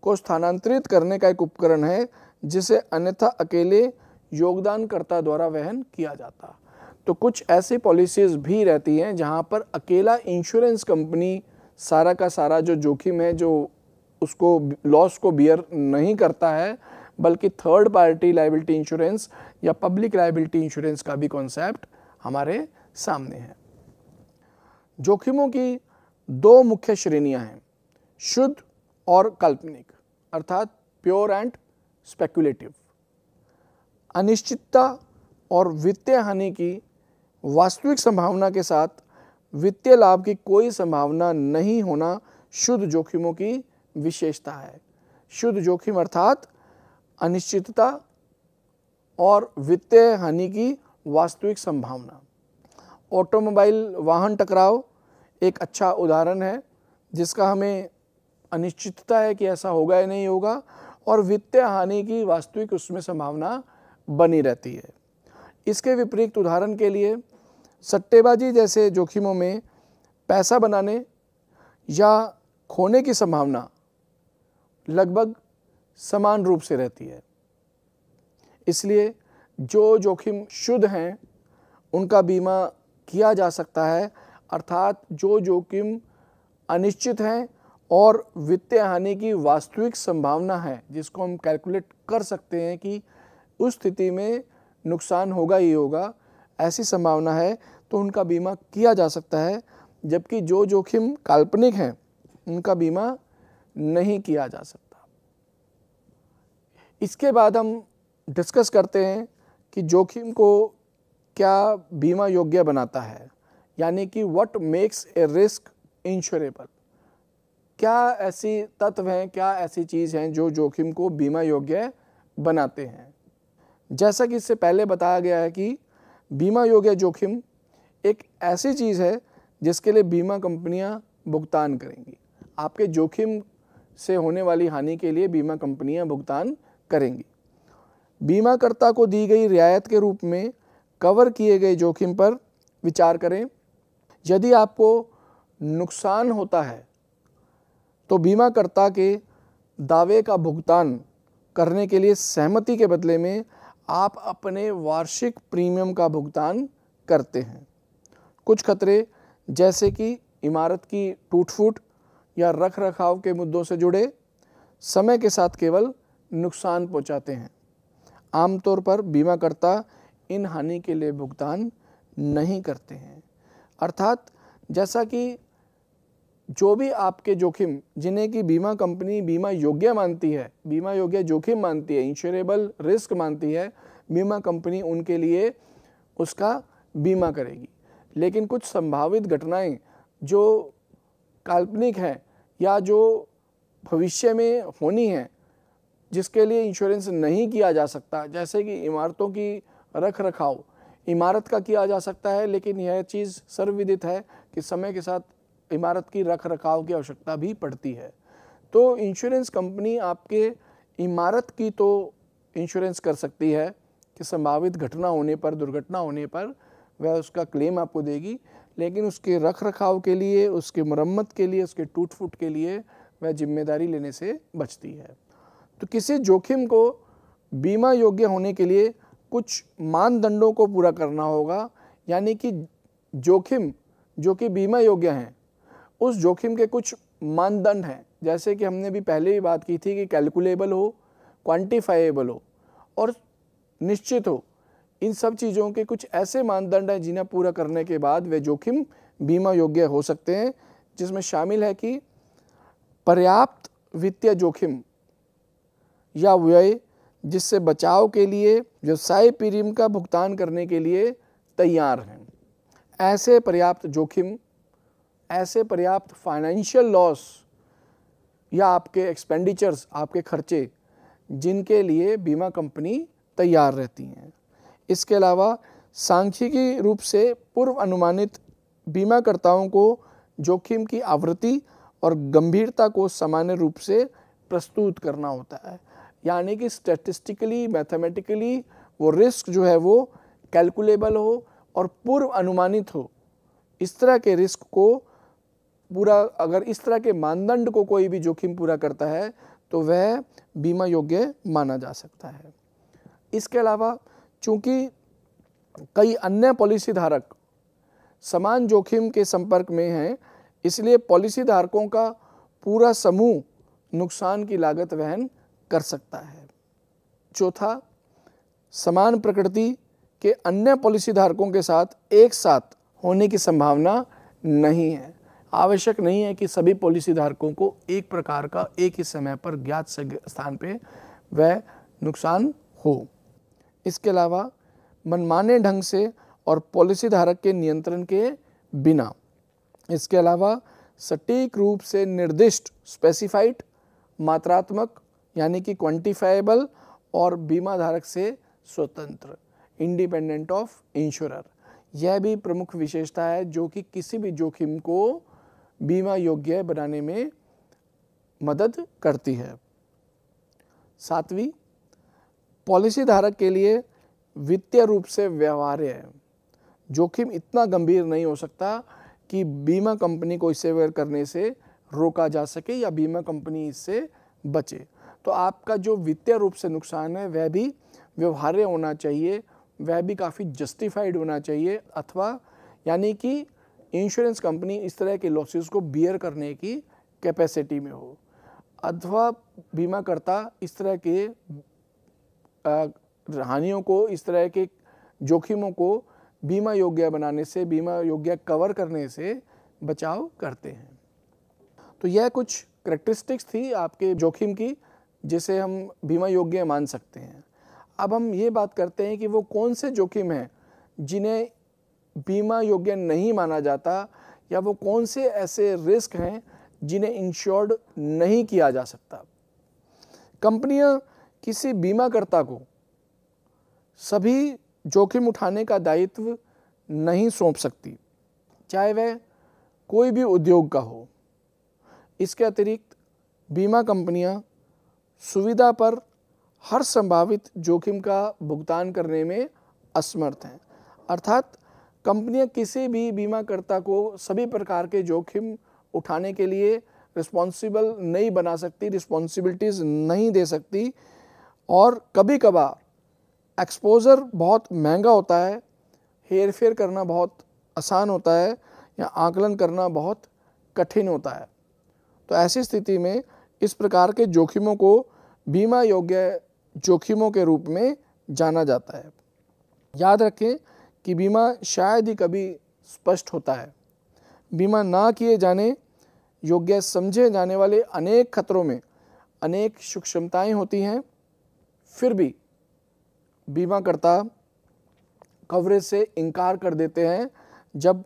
को स्थानांतरित करने का एक उपकरण है जिसे अन्यथा अकेले योगदानकर्ता द्वारा वहन किया जाता तो कुछ ऐसी पॉलिसीज़ भी रहती हैं जहाँ पर अकेला इंश्योरेंस कंपनी सारा का सारा जो जोखिम है जो उसको लॉस को बियर नहीं करता है बल्कि थर्ड पार्टी लाइबिलिटी इंश्योरेंस या पब्लिक लाइबिलिटी इंश्योरेंस का भी कॉन्सेप्ट हमारे सामने है जोखिमों की दो मुख्य श्रेणियां हैं शुद्ध और काल्पनिक अर्थात प्योर एंड स्पेकुलेटिव अनिश्चितता और वित्तीय हानि की वास्तविक संभावना के साथ वित्तीय लाभ की कोई संभावना नहीं होना शुद्ध जोखिमों की विशेषता है शुद्ध जोखिम अर्थात अनिश्चितता और वित्तीय हानि की वास्तविक संभावना ऑटोमोबाइल वाहन टकराव एक अच्छा उदाहरण है जिसका हमें अनिश्चितता है कि ऐसा होगा या नहीं होगा और वित्तीय हानि की वास्तविक उसमें संभावना बनी रहती है इसके विपरीत उदाहरण के लिए सट्टेबाजी जैसे जोखिमों में पैसा बनाने या खोने की संभावना लगभग समान रूप से रहती है इसलिए जो जोखिम शुद्ध हैं उनका बीमा किया जा सकता है अर्थात जो जोखिम अनिश्चित हैं और वित्तीय हानि की वास्तविक संभावना है जिसको हम कैलकुलेट कर सकते हैं कि उस स्थिति में नुकसान होगा ही होगा ऐसी संभावना है तो उनका बीमा किया जा सकता है जबकि जो जोखिम काल्पनिक हैं उनका बीमा नहीं किया जा सकता इसके बाद हम डिस्कस करते हैं कि जोखिम को क्या बीमा योग्य बनाता है यानी कि what makes a risk insurable क्या ऐसी तत्व हैं क्या ऐसी चीज़ हैं जो जोखिम को बीमा योग्य बनाते हैं जैसा कि इससे पहले बताया गया है कि बीमा योग्य जोखिम एक ऐसी चीज़ है जिसके लिए बीमा कंपनियां भुगतान करेंगी आपके जोखिम से होने वाली हानि के लिए बीमा कंपनियां भुगतान करेंगी बीमाकर्ता को दी गई रियायत के रूप में कवर किए गए जोखिम पर विचार करें यदि आपको नुकसान होता है तो बीमाकर्ता के दावे का भुगतान करने के लिए सहमति के बदले में आप अपने वार्षिक प्रीमियम का भुगतान करते हैं कुछ खतरे जैसे कि इमारत की टूट फूट या रख रखाव के मुद्दों से जुड़े समय के साथ केवल नुकसान पहुंचाते हैं आमतौर पर बीमाकर्ता इन हानि के लिए भुगतान नहीं करते हैं अर्थात जैसा कि जो भी आपके जोखिम जिन्हें कि बीमा कंपनी बीमा योग्य मानती है बीमा योग्य जोखिम मानती है इंश्योरेबल रिस्क मानती है बीमा कंपनी उनके लिए उसका बीमा करेगी लेकिन कुछ संभावित घटनाएं जो काल्पनिक हैं या जो भविष्य में होनी है जिसके लिए इंश्योरेंस नहीं किया जा सकता जैसे कि इमारतों की रख रखाव इमारत का किया जा सकता है लेकिन यह चीज़ सर्वविदित है कि समय के साथ इमारत की रख रखाव की आवश्यकता भी पड़ती है तो इंश्योरेंस कंपनी आपके इमारत की तो इंश्योरेंस कर सकती है कि संभावित घटना होने पर दुर्घटना होने पर वह उसका क्लेम आपको देगी लेकिन उसके रख रखाव के लिए उसके मरम्मत के लिए उसके टूट फूट के लिए वह जिम्मेदारी लेने से बचती है तो किसी जोखिम को बीमा योग्य होने के लिए कुछ मानदंडों को पूरा करना होगा यानी कि जोखिम जो कि बीमा योग्य हैं उस जोखिम के कुछ मानदंड हैं जैसे कि हमने भी पहले भी बात की थी कि कैलकुलेबल हो क्वांटिफाइबल हो और निश्चित हो इन सब चीज़ों के कुछ ऐसे मानदंड हैं जिन्हें पूरा करने के बाद वे जोखिम बीमा योग्य हो सकते हैं जिसमें शामिल है कि पर्याप्त वित्तीय जोखिम या व्यय जिससे बचाव के लिए व्यवसाय प्रीमियम का भुगतान करने के लिए तैयार हैं ऐसे पर्याप्त जोखिम ऐसे पर्याप्त फाइनेंशियल लॉस या आपके एक्सपेंडिचर्स आपके खर्चे जिनके लिए बीमा कंपनी तैयार रहती हैं इसके अलावा सांख्यिकी रूप से पूर्व अनुमानित बीमाकर्ताओं को जोखिम की आवृत्ति और गंभीरता को सामान्य रूप से प्रस्तुत करना होता है यानी कि स्टेटिस्टिकली मैथमेटिकली वो रिस्क जो है वो कैलकुलेबल हो और पूर्व अनुमानित हो इस तरह के रिस्क को पूरा अगर इस तरह के मानदंड को कोई भी जोखिम पूरा करता है तो वह बीमा योग्य माना जा सकता है इसके अलावा चूंकि कई अन्य पॉलिसी धारक समान जोखिम के संपर्क में हैं इसलिए पॉलिसी धारकों का पूरा समूह नुकसान की लागत वहन कर सकता है चौथा समान प्रकृति के अन्य पॉलिसी धारकों के साथ एक साथ होने की संभावना नहीं है आवश्यक नहीं है कि सभी पॉलिसी धारकों को एक प्रकार का एक ही समय पर ज्ञात स्थान पे वह नुकसान हो इसके अलावा मनमाने ढंग से और पॉलिसी धारक के नियंत्रण के बिना इसके अलावा सटीक रूप से निर्दिष्ट स्पेसिफाइड मात्रात्मक यानी कि क्वांटिफाइबल और बीमा धारक से स्वतंत्र इंडिपेंडेंट ऑफ इंश्योरर यह भी प्रमुख विशेषता है जो कि किसी भी जोखिम को बीमा योग्य बनाने में मदद करती है सातवीं पॉलिसी धारक के लिए वित्तीय रूप से व्यवहार्य है जोखिम इतना गंभीर नहीं हो सकता कि बीमा कंपनी को इसे अवेयर करने से रोका जा सके या बीमा कंपनी इससे बचे तो आपका जो वित्तीय रूप से नुकसान है वह भी व्यवहार्य होना चाहिए वह भी काफ़ी जस्टिफाइड होना चाहिए अथवा यानी कि इंश्योरेंस कंपनी इस तरह के लॉसेस को बियर करने की कैपेसिटी में हो अथवा बीमाकर्ता इस तरह के हानियों को इस तरह के जोखिमों को बीमा योग्य बनाने से बीमा योग्य कवर करने से बचाव करते हैं तो यह कुछ करेक्टरिस्टिक्स थी आपके जोखिम की जिसे हम बीमा योग्य मान सकते हैं अब हम ये बात करते हैं कि वो कौन से जोखिम हैं जिन्हें बीमा योग्य नहीं माना जाता या वो कौन से ऐसे रिस्क हैं जिन्हें इंश्योर्ड नहीं किया जा सकता कंपनियां किसी बीमाकर्ता को सभी जोखिम उठाने का दायित्व नहीं सौंप सकती चाहे वह कोई भी उद्योग का हो इसके अतिरिक्त बीमा कंपनियां सुविधा पर हर संभावित जोखिम का भुगतान करने में असमर्थ हैं अर्थात कंपनियां किसी भी बीमाकर्ता को सभी प्रकार के जोखिम उठाने के लिए रिस्पॉन्सिबल नहीं बना सकती रिस्पॉन्सिबिलिटीज़ नहीं दे सकती और कभी कभार एक्सपोज़र बहुत महंगा होता है हेर फेर करना बहुत आसान होता है या आकलन करना बहुत कठिन होता है तो ऐसी स्थिति में इस प्रकार के जोखिमों को बीमा योग्य जोखिमों के रूप में जाना जाता है याद रखें कि बीमा शायद ही कभी स्पष्ट होता है बीमा ना किए जाने योग्य समझे जाने वाले अनेक खतरों में अनेक सूक्ष्मताएँ होती हैं फिर भी बीमाकर्ता कवरेज से इनकार कर देते हैं जब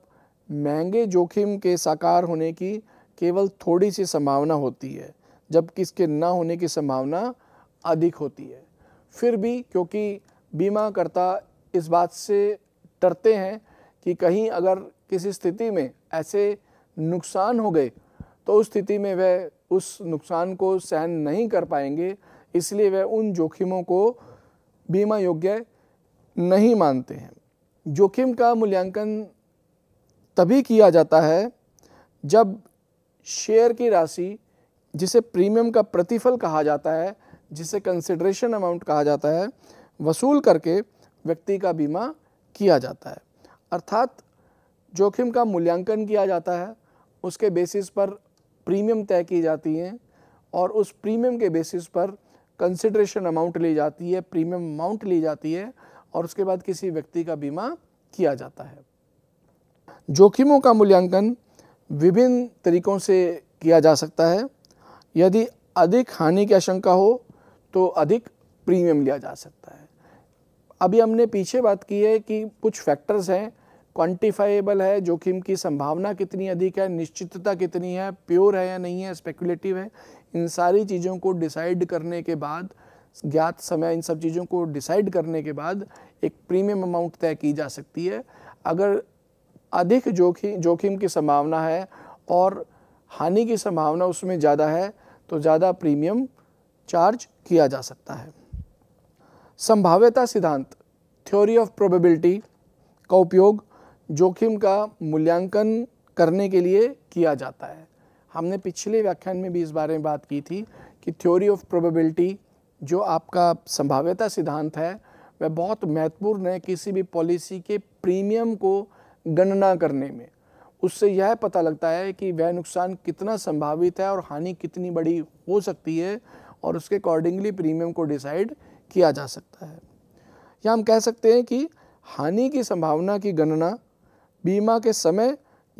महंगे जोखिम के साकार होने की केवल थोड़ी सी संभावना होती है जबकि इसके ना होने की संभावना अधिक होती है फिर भी क्योंकि बीमाकर्ता इस बात से डरते हैं कि कहीं अगर किसी स्थिति में ऐसे नुकसान हो गए तो उस स्थिति में वह उस नुकसान को सहन नहीं कर पाएंगे इसलिए वह उन जोखिमों को बीमा योग्य नहीं मानते हैं जोखिम का मूल्यांकन तभी किया जाता है जब शेयर की राशि जिसे प्रीमियम का प्रतिफल कहा जाता है जिसे कंसिड्रेशन अमाउंट कहा जाता है वसूल करके व्यक्ति का बीमा किया जाता है अर्थात जोखिम का मूल्यांकन किया जाता है उसके बेसिस पर प्रीमियम तय की जाती हैं और उस प्रीमियम के बेसिस पर कंसिड्रेशन अमाउंट ली जाती है प्रीमियम अमाउंट ली जाती है और उसके बाद किसी व्यक्ति का बीमा किया जाता है जोखिमों का मूल्यांकन विभिन्न तरीकों से किया जा सकता है यदि अधिक हानि की आशंका हो तो अधिक प्रीमियम लिया जा सकता है अभी हमने पीछे बात की है कि कुछ फैक्टर्स हैं क्वांटिफाइबल है जोखिम की संभावना कितनी अधिक है निश्चितता कितनी है प्योर है या नहीं है स्पेकुलेटिव है इन सारी चीज़ों को डिसाइड करने के बाद ज्ञात समय इन सब चीज़ों को डिसाइड करने के बाद एक प्रीमियम अमाउंट तय की जा सकती है अगर अधिक जोखिम जोखिम की संभावना है और हानि की संभावना उसमें ज़्यादा है तो ज़्यादा प्रीमियम चार्ज किया जा सकता है संभाव्यता सिद्धांत थ्योरी ऑफ प्रोबेबिलिटी का उपयोग जोखिम का मूल्यांकन करने के लिए किया जाता है हमने पिछले व्याख्यान में भी इस बारे में बात की थी कि थ्योरी ऑफ प्रोबेबिलिटी जो आपका संभाव्यता सिद्धांत है वह बहुत महत्वपूर्ण है किसी भी पॉलिसी के प्रीमियम को गणना करने में उससे यह पता लगता है कि वह नुकसान कितना संभावित है और हानि कितनी बड़ी हो सकती है और उसके अकॉर्डिंगली प्रीमियम को डिसाइड किया जा सकता है या हम कह सकते हैं कि हानि की संभावना की गणना बीमा के समय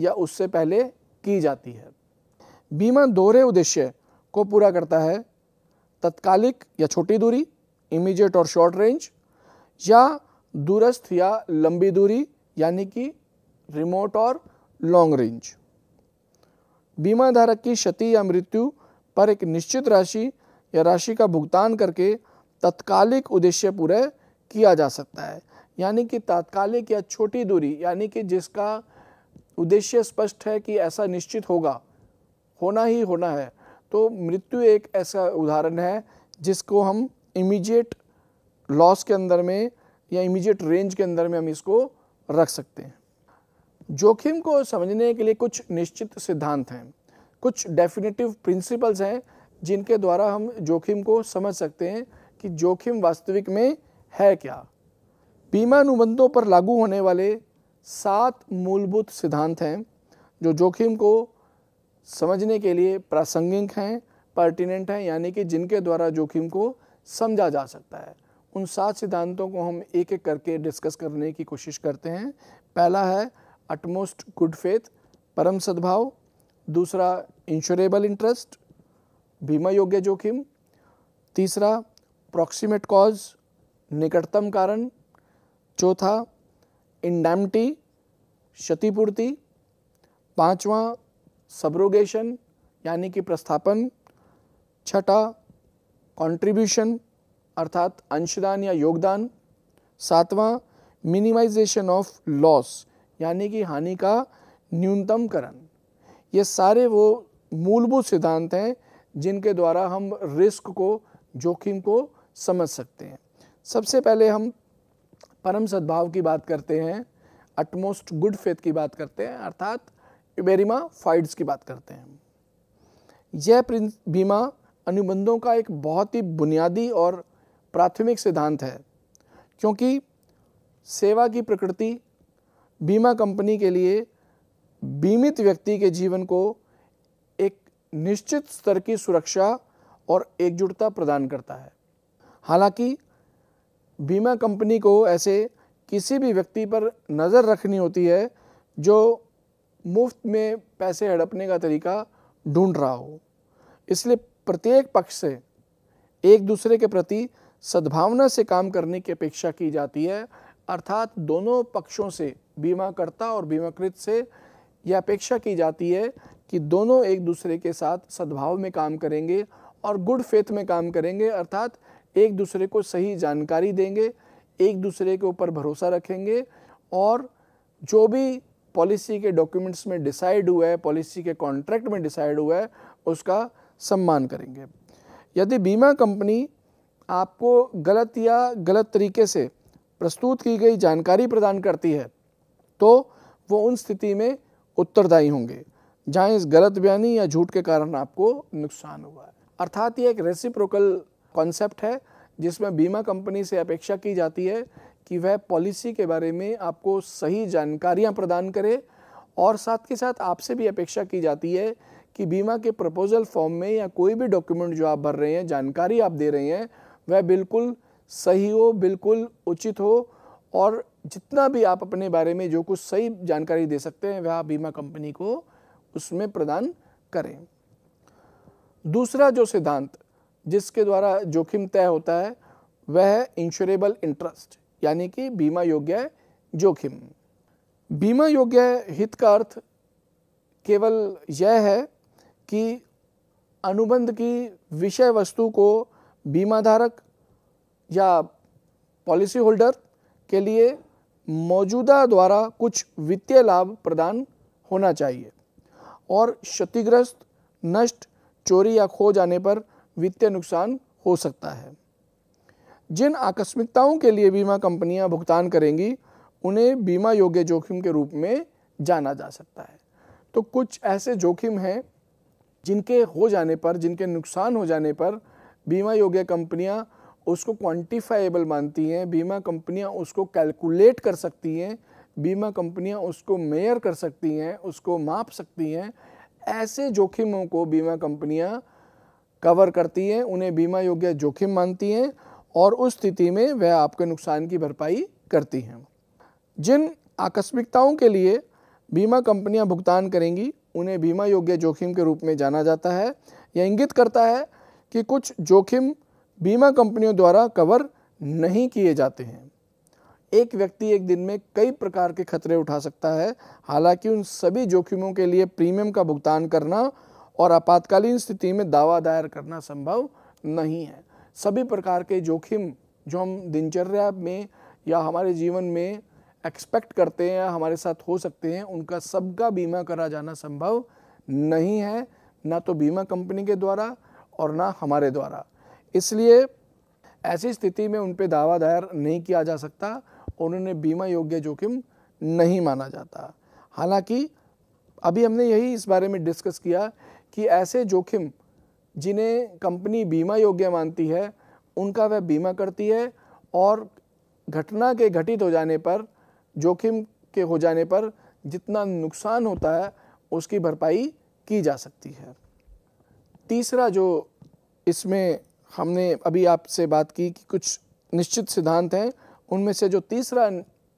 या उससे पहले की जाती है बीमा दोहरे उद्देश्य को पूरा करता है तत्कालिक या छोटी दूरी इमीडिएट और शॉर्ट रेंज या दूरस्थ या लंबी दूरी यानी कि रिमोट और लॉन्ग रेंज बीमा धारक की क्षति या मृत्यु पर एक निश्चित राशि या राशि का भुगतान करके तत्कालिक उद्देश्य पूरे किया जा सकता है यानी कि तात्कालिक या छोटी दूरी यानी कि जिसका उद्देश्य स्पष्ट है कि ऐसा निश्चित होगा होना ही होना है तो मृत्यु एक ऐसा उदाहरण है जिसको हम इमीडिएट लॉस के अंदर में या इमीडिएट रेंज के अंदर में हम इसको रख सकते हैं जोखिम को समझने के लिए कुछ निश्चित सिद्धांत हैं कुछ डेफिनेटिव प्रिंसिपल्स हैं जिनके द्वारा हम जोखिम को समझ सकते हैं कि जोखिम वास्तविक में है क्या बीमा अनुबंधों पर लागू होने वाले सात मूलभूत सिद्धांत हैं जो जोखिम को समझने के लिए प्रासंगिक हैं पर्टिनेंट हैं यानी कि जिनके द्वारा जोखिम को समझा जा सकता है उन सात सिद्धांतों को हम एक एक करके डिस्कस करने की कोशिश करते हैं पहला है अटमोस्ट गुड फेथ परम सद्भाव दूसरा इंश्योरेबल इंटरेस्ट बीमा योग्य जोखिम तीसरा प्रॉक्सीमेट कॉज निकटतम कारण चौथा इंडैम्टी क्षतिपूर्ति पांचवा सब्रोगेशन यानी कि प्रस्थापन छठा कंट्रीब्यूशन अर्थात अंशदान या योगदान सातवां मिनिमाइजेशन ऑफ लॉस यानी कि हानि का न्यूनतमकरण ये सारे वो मूलभूत सिद्धांत हैं जिनके द्वारा हम रिस्क को जोखिम को समझ सकते हैं सबसे पहले हम परम सद्भाव की बात करते हैं अटमोस्ट गुड फेथ की बात करते हैं अर्थात इबेरिमा फाइड्स की बात करते हैं यह बीमा अनुबंधों का एक बहुत ही बुनियादी और प्राथमिक सिद्धांत है क्योंकि सेवा की प्रकृति बीमा कंपनी के लिए बीमित व्यक्ति के जीवन को एक निश्चित स्तर की सुरक्षा और एकजुटता प्रदान करता है हालांकि बीमा कंपनी को ऐसे किसी भी व्यक्ति पर नज़र रखनी होती है जो मुफ्त में पैसे हड़पने का तरीका ढूंढ रहा हो इसलिए प्रत्येक पक्ष से एक दूसरे के प्रति सद्भावना से काम करने की अपेक्षा की जाती है अर्थात दोनों पक्षों से बीमाकर्ता और बीमाकृत से यह अपेक्षा की जाती है कि दोनों एक दूसरे के साथ सद्भाव में काम करेंगे और गुड फेथ में काम करेंगे अर्थात एक दूसरे को सही जानकारी देंगे एक दूसरे के ऊपर भरोसा रखेंगे और जो भी पॉलिसी के डॉक्यूमेंट्स में डिसाइड हुआ है पॉलिसी के कॉन्ट्रैक्ट में डिसाइड हुआ है उसका सम्मान करेंगे यदि बीमा कंपनी आपको गलत या गलत तरीके से प्रस्तुत की गई जानकारी प्रदान करती है तो वो उन स्थिति में उत्तरदायी होंगे जहाँ इस गलत बयानी या झूठ के कारण आपको नुकसान हुआ है अर्थात ये एक रेसिप्रोकल कॉन्सेप्ट है जिसमें बीमा कंपनी से अपेक्षा की जाती है कि वह पॉलिसी के बारे में आपको सही जानकारियाँ प्रदान करे और साथ के साथ आपसे भी अपेक्षा की जाती है कि बीमा के प्रपोजल फॉर्म में या कोई भी डॉक्यूमेंट जो आप भर रहे हैं जानकारी आप दे रहे हैं वह बिल्कुल सही हो बिल्कुल उचित हो और जितना भी आप अपने बारे में जो कुछ सही जानकारी दे सकते हैं वह आप बीमा कंपनी को उसमें प्रदान करें दूसरा जो सिद्धांत जिसके द्वारा जोखिम तय होता है वह है इंश्योरेबल इंटरेस्ट यानी कि बीमा योग्य जोखिम बीमा योग्य हित का अर्थ केवल यह है कि अनुबंध की विषय वस्तु को बीमा धारक या पॉलिसी होल्डर के लिए मौजूदा द्वारा कुछ वित्तीय लाभ प्रदान होना चाहिए और क्षतिग्रस्त नष्ट चोरी या खो जाने पर वित्तीय नुकसान हो सकता है जिन आकस्मिकताओं के लिए बीमा कंपनियां भुगतान करेंगी उन्हें बीमा योग्य जोखिम के रूप में जाना जा सकता है तो कुछ ऐसे जोखिम हैं जिनके हो जाने पर जिनके नुकसान हो जाने पर बीमा योग्य कंपनियां उसको क्वांटिफाइबल मानती हैं बीमा कंपनियां उसको कैलकुलेट कर सकती हैं बीमा कंपनियां उसको मेयर कर सकती हैं उसको माप सकती हैं ऐसे जोखिमों को बीमा कंपनियां कवर करती हैं उन्हें बीमा योग्य जोखिम मानती हैं और उस स्थिति में वह आपके नुकसान की भरपाई करती हैं जिन आकस्मिकताओं के लिए बीमा कंपनियां भुगतान करेंगी उन्हें बीमा योग्य जोखिम के रूप में जाना जाता है यह इंगित करता है कि कुछ जोखिम बीमा कंपनियों द्वारा कवर नहीं किए जाते हैं एक व्यक्ति एक दिन में कई प्रकार के खतरे उठा सकता है हालांकि उन सभी जोखिमों के लिए प्रीमियम का भुगतान करना और आपातकालीन स्थिति में दावा दायर करना संभव नहीं है सभी प्रकार के जोखिम जो हम दिनचर्या में या हमारे जीवन में एक्सपेक्ट करते हैं या हमारे साथ हो सकते हैं उनका सबका बीमा करा जाना संभव नहीं है ना तो बीमा कंपनी के द्वारा और ना हमारे द्वारा इसलिए ऐसी स्थिति में उन पर दावा दायर नहीं किया जा सकता उन्होंने बीमा योग्य जोखिम नहीं माना जाता हालांकि अभी हमने यही इस बारे में डिस्कस किया कि ऐसे जोखिम जिन्हें कंपनी बीमा योग्य मानती है उनका वह बीमा करती है और घटना के घटित हो जाने पर जोखिम के हो जाने पर जितना नुकसान होता है उसकी भरपाई की जा सकती है तीसरा जो इसमें हमने अभी आपसे बात की कि कुछ निश्चित सिद्धांत हैं उनमें से जो तीसरा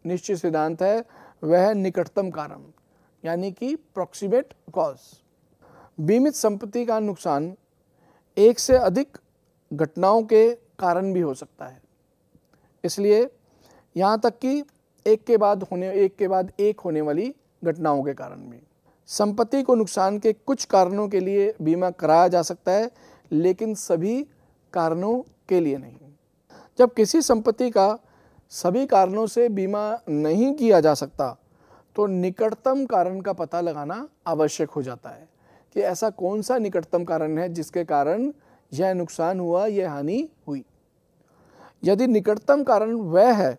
निश्चित सिद्धांत है वह है निकटतम कारण यानी कि प्रॉक्सीमेट कॉज बीमित संपत्ति का नुकसान एक से अधिक घटनाओं के कारण भी हो सकता है इसलिए यहाँ तक कि एक के बाद होने एक के बाद एक होने वाली घटनाओं के कारण भी संपत्ति को नुकसान के कुछ कारणों के लिए बीमा कराया जा सकता है लेकिन सभी कारणों के लिए नहीं जब किसी संपत्ति का सभी कारणों से बीमा नहीं किया जा सकता तो निकटतम कारण का पता लगाना आवश्यक हो जाता है कि ऐसा कौन सा निकटतम कारण है जिसके कारण यह नुकसान हुआ यह हानि हुई यदि निकटतम कारण वह है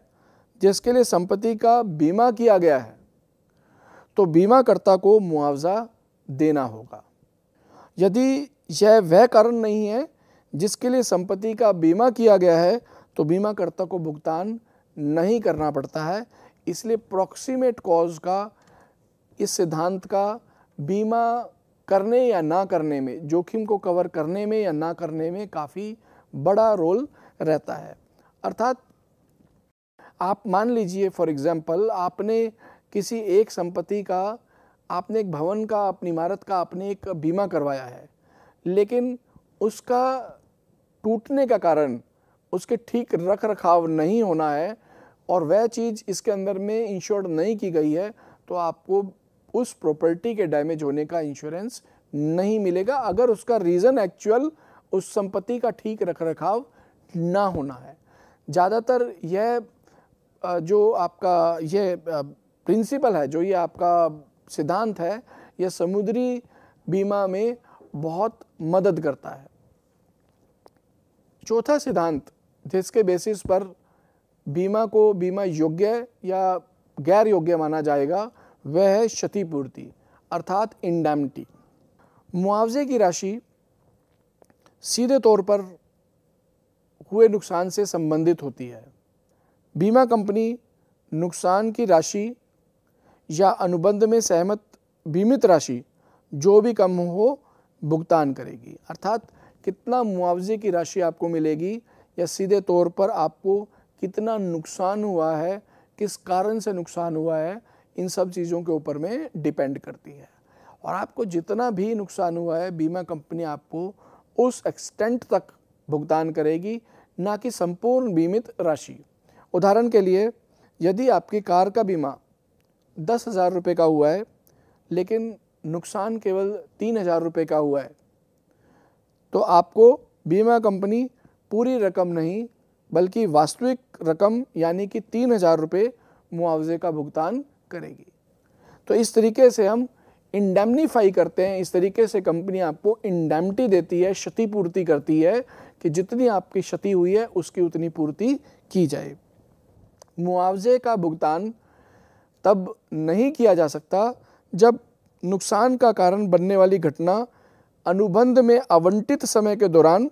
जिसके लिए संपत्ति का बीमा किया गया है तो बीमाकर्ता को मुआवजा देना होगा यदि यह वह कारण नहीं है जिसके लिए संपत्ति का बीमा किया गया है तो बीमाकर्ता को भुगतान नहीं करना पड़ता है इसलिए प्रॉक्सीमेट कॉज का इस सिद्धांत का बीमा करने या ना करने में जोखिम को कवर करने में या ना करने में काफ़ी बड़ा रोल रहता है अर्थात आप मान लीजिए फॉर एग्ज़ाम्पल आपने किसी एक संपत्ति का आपने एक भवन का अपनी इमारत का आपने एक बीमा करवाया है लेकिन उसका टूटने का कारण उसके ठीक रख रखाव नहीं होना है और वह चीज़ इसके अंदर में इंश्योर्ड नहीं की गई है तो आपको उस प्रॉपर्टी के डैमेज होने का इंश्योरेंस नहीं मिलेगा अगर उसका रीज़न एक्चुअल उस संपत्ति का ठीक रख रखाव ना होना है ज़्यादातर यह जो आपका यह प्रिंसिपल है जो ये आपका सिद्धांत है यह समुद्री बीमा में बहुत मदद करता है चौथा सिद्धांत जिसके बेसिस पर बीमा को बीमा योग्य या गैर योग्य माना जाएगा वह है क्षतिपूर्ति अर्थात इंडेमिटी मुआवजे की राशि सीधे तौर पर हुए नुकसान से संबंधित होती है बीमा कंपनी नुकसान की राशि या अनुबंध में सहमत बीमित राशि जो भी कम हो भुगतान करेगी अर्थात कितना मुआवजे की राशि आपको मिलेगी या सीधे तौर पर आपको कितना नुकसान हुआ है किस कारण से नुकसान हुआ है इन सब चीज़ों के ऊपर में डिपेंड करती है और आपको जितना भी नुकसान हुआ है बीमा कंपनी आपको उस एक्सटेंट तक भुगतान करेगी ना कि संपूर्ण बीमित राशि उदाहरण के लिए यदि आपकी कार का बीमा दस हज़ार रुपये का हुआ है लेकिन नुकसान केवल तीन हज़ार रुपये का हुआ है तो आपको बीमा कंपनी पूरी रकम नहीं बल्कि वास्तविक रकम यानी कि तीन हज़ार रुपये मुआवजे का भुगतान करेगी तो इस तरीके से हम इंडेमनीफाई करते हैं इस तरीके से कंपनी आपको इंडेमटी देती है क्षतिपूर्ति करती है कि जितनी आपकी क्षति हुई है उसकी उतनी पूर्ति की जाए मुआवजे का भुगतान तब नहीं किया जा सकता जब नुकसान का कारण बनने वाली घटना अनुबंध में आवंटित समय के दौरान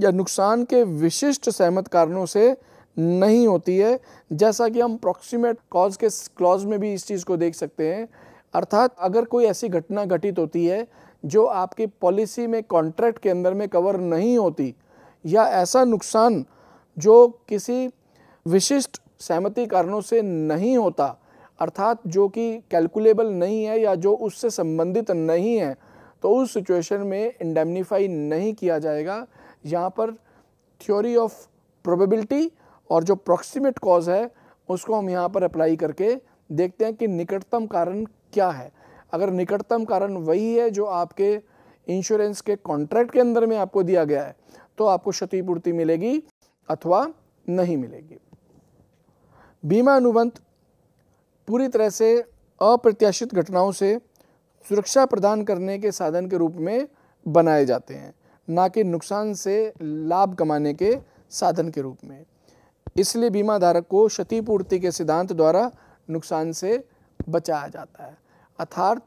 या नुकसान के विशिष्ट सहमत कारणों से नहीं होती है जैसा कि हम प्रॉक्सीमेट कॉज के क्लॉज में भी इस चीज़ को देख सकते हैं अर्थात अगर कोई ऐसी घटना घटित होती है जो आपकी पॉलिसी में कॉन्ट्रैक्ट के अंदर में कवर नहीं होती या ऐसा नुकसान जो किसी विशिष्ट सहमति कारणों से नहीं होता अर्थात जो कि कैलकुलेबल नहीं है या जो उससे संबंधित नहीं है तो उस सिचुएशन में इंडेमनीफाई नहीं किया जाएगा यहाँ पर थ्योरी ऑफ प्रोबेबिलिटी और जो प्रॉक्सीमेट कॉज है उसको हम यहाँ पर अप्लाई करके देखते हैं कि निकटतम कारण क्या है अगर निकटतम कारण वही है जो आपके इंश्योरेंस के कॉन्ट्रैक्ट के अंदर में आपको दिया गया है तो आपको क्षतिपूर्ति मिलेगी अथवा नहीं मिलेगी बीमा अनुबंध पूरी तरह से अप्रत्याशित घटनाओं से सुरक्षा प्रदान करने के साधन के रूप में बनाए जाते हैं ना कि नुकसान से लाभ कमाने के साधन के रूप में इसलिए बीमा धारक को क्षतिपूर्ति के सिद्धांत द्वारा नुकसान से बचाया जाता है अर्थात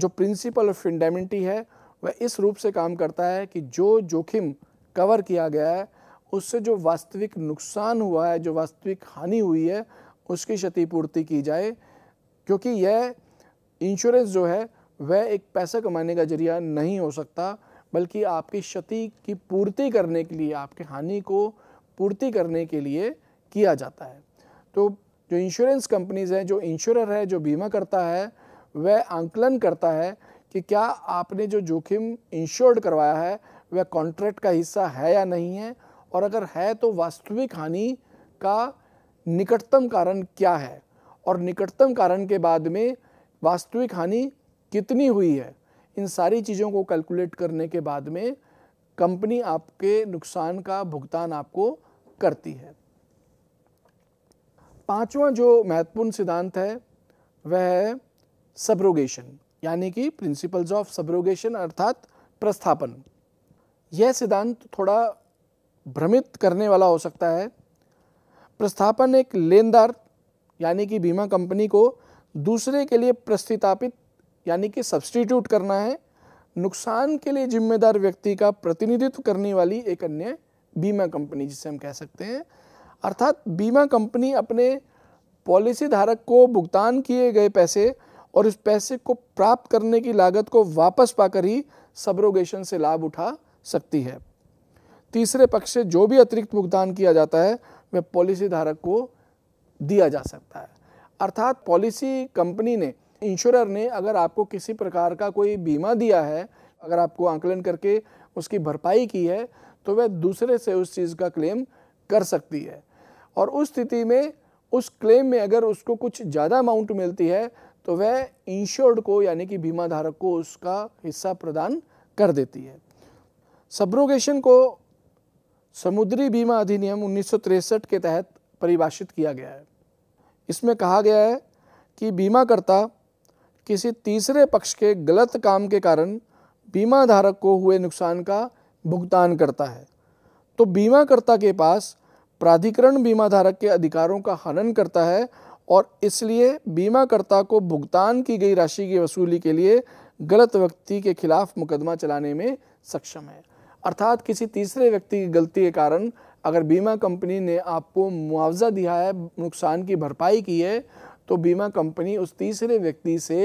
जो प्रिंसिपल ऑफ फंडामेंटी है वह इस रूप से काम करता है कि जो जोखिम कवर किया गया है उससे जो वास्तविक नुकसान हुआ है जो वास्तविक हानि हुई है उसकी क्षतिपूर्ति की जाए क्योंकि यह इंश्योरेंस जो है वह एक पैसा कमाने का जरिया नहीं हो सकता बल्कि आपकी क्षति की पूर्ति करने के लिए आपके हानि को पूर्ति करने के लिए किया जाता है तो जो इंश्योरेंस कंपनीज़ हैं जो इंश्योरर है जो बीमा करता है वह आंकलन करता है कि क्या आपने जो जोखिम इंश्योर्ड करवाया है वह कॉन्ट्रैक्ट का हिस्सा है या नहीं है और अगर है तो वास्तविक हानि का निकटतम कारण क्या है और निकटतम कारण के बाद में वास्तविक हानि कितनी हुई है इन सारी चीज़ों को कैलकुलेट करने के बाद में कंपनी आपके नुकसान का भुगतान आपको करती है पांचवा जो महत्वपूर्ण सिद्धांत है वह है सब्रोगेशन यानी कि प्रिंसिपल्स ऑफ सब्रोगेशन अर्थात प्रस्थापन यह सिद्धांत थोड़ा भ्रमित करने वाला हो सकता है प्रस्थापन एक लेनदार यानी कि बीमा कंपनी को दूसरे के लिए प्रस्थितापित यानी कि सब्सटीट्यूट करना है नुकसान के लिए जिम्मेदार व्यक्ति का प्रतिनिधित्व करने वाली एक अन्य बीमा कंपनी जिसे हम कह सकते हैं अर्थात बीमा कंपनी अपने पॉलिसी धारक को भुगतान किए गए पैसे और उस पैसे को प्राप्त करने की लागत को वापस पाकर ही सबरोगेशन से लाभ उठा सकती है तीसरे पक्ष से जो भी अतिरिक्त भुगतान किया जाता है वह पॉलिसी धारक को दिया जा सकता है अर्थात पॉलिसी कंपनी ने इंश्योरर ने अगर आपको किसी प्रकार का कोई बीमा दिया है अगर आपको आंकलन करके उसकी भरपाई की है तो वह दूसरे से उस चीज़ का क्लेम कर सकती है और उस स्थिति में उस क्लेम में अगर उसको कुछ ज़्यादा अमाउंट मिलती है तो वह इंश्योर्ड को यानी कि बीमा धारक को उसका हिस्सा प्रदान कर देती है सब्रोगेशन को समुद्री बीमा अधिनियम उन्नीस के तहत परिभाषित किया गया है इसमें कहा गया है कि बीमाकर्ता किसी तीसरे पक्ष के गलत काम के कारण बीमा धारक को हुए नुकसान का भुगतान करता है तो बीमाकर्ता के पास प्राधिकरण बीमा धारक के अधिकारों का हनन करता है और इसलिए बीमाकर्ता को भुगतान की गई राशि की वसूली के लिए गलत व्यक्ति के खिलाफ मुकदमा चलाने में सक्षम है अर्थात किसी तीसरे व्यक्ति की गलती के कारण अगर बीमा कंपनी ने आपको मुआवजा दिया है नुकसान की भरपाई की है तो बीमा कंपनी उस तीसरे व्यक्ति से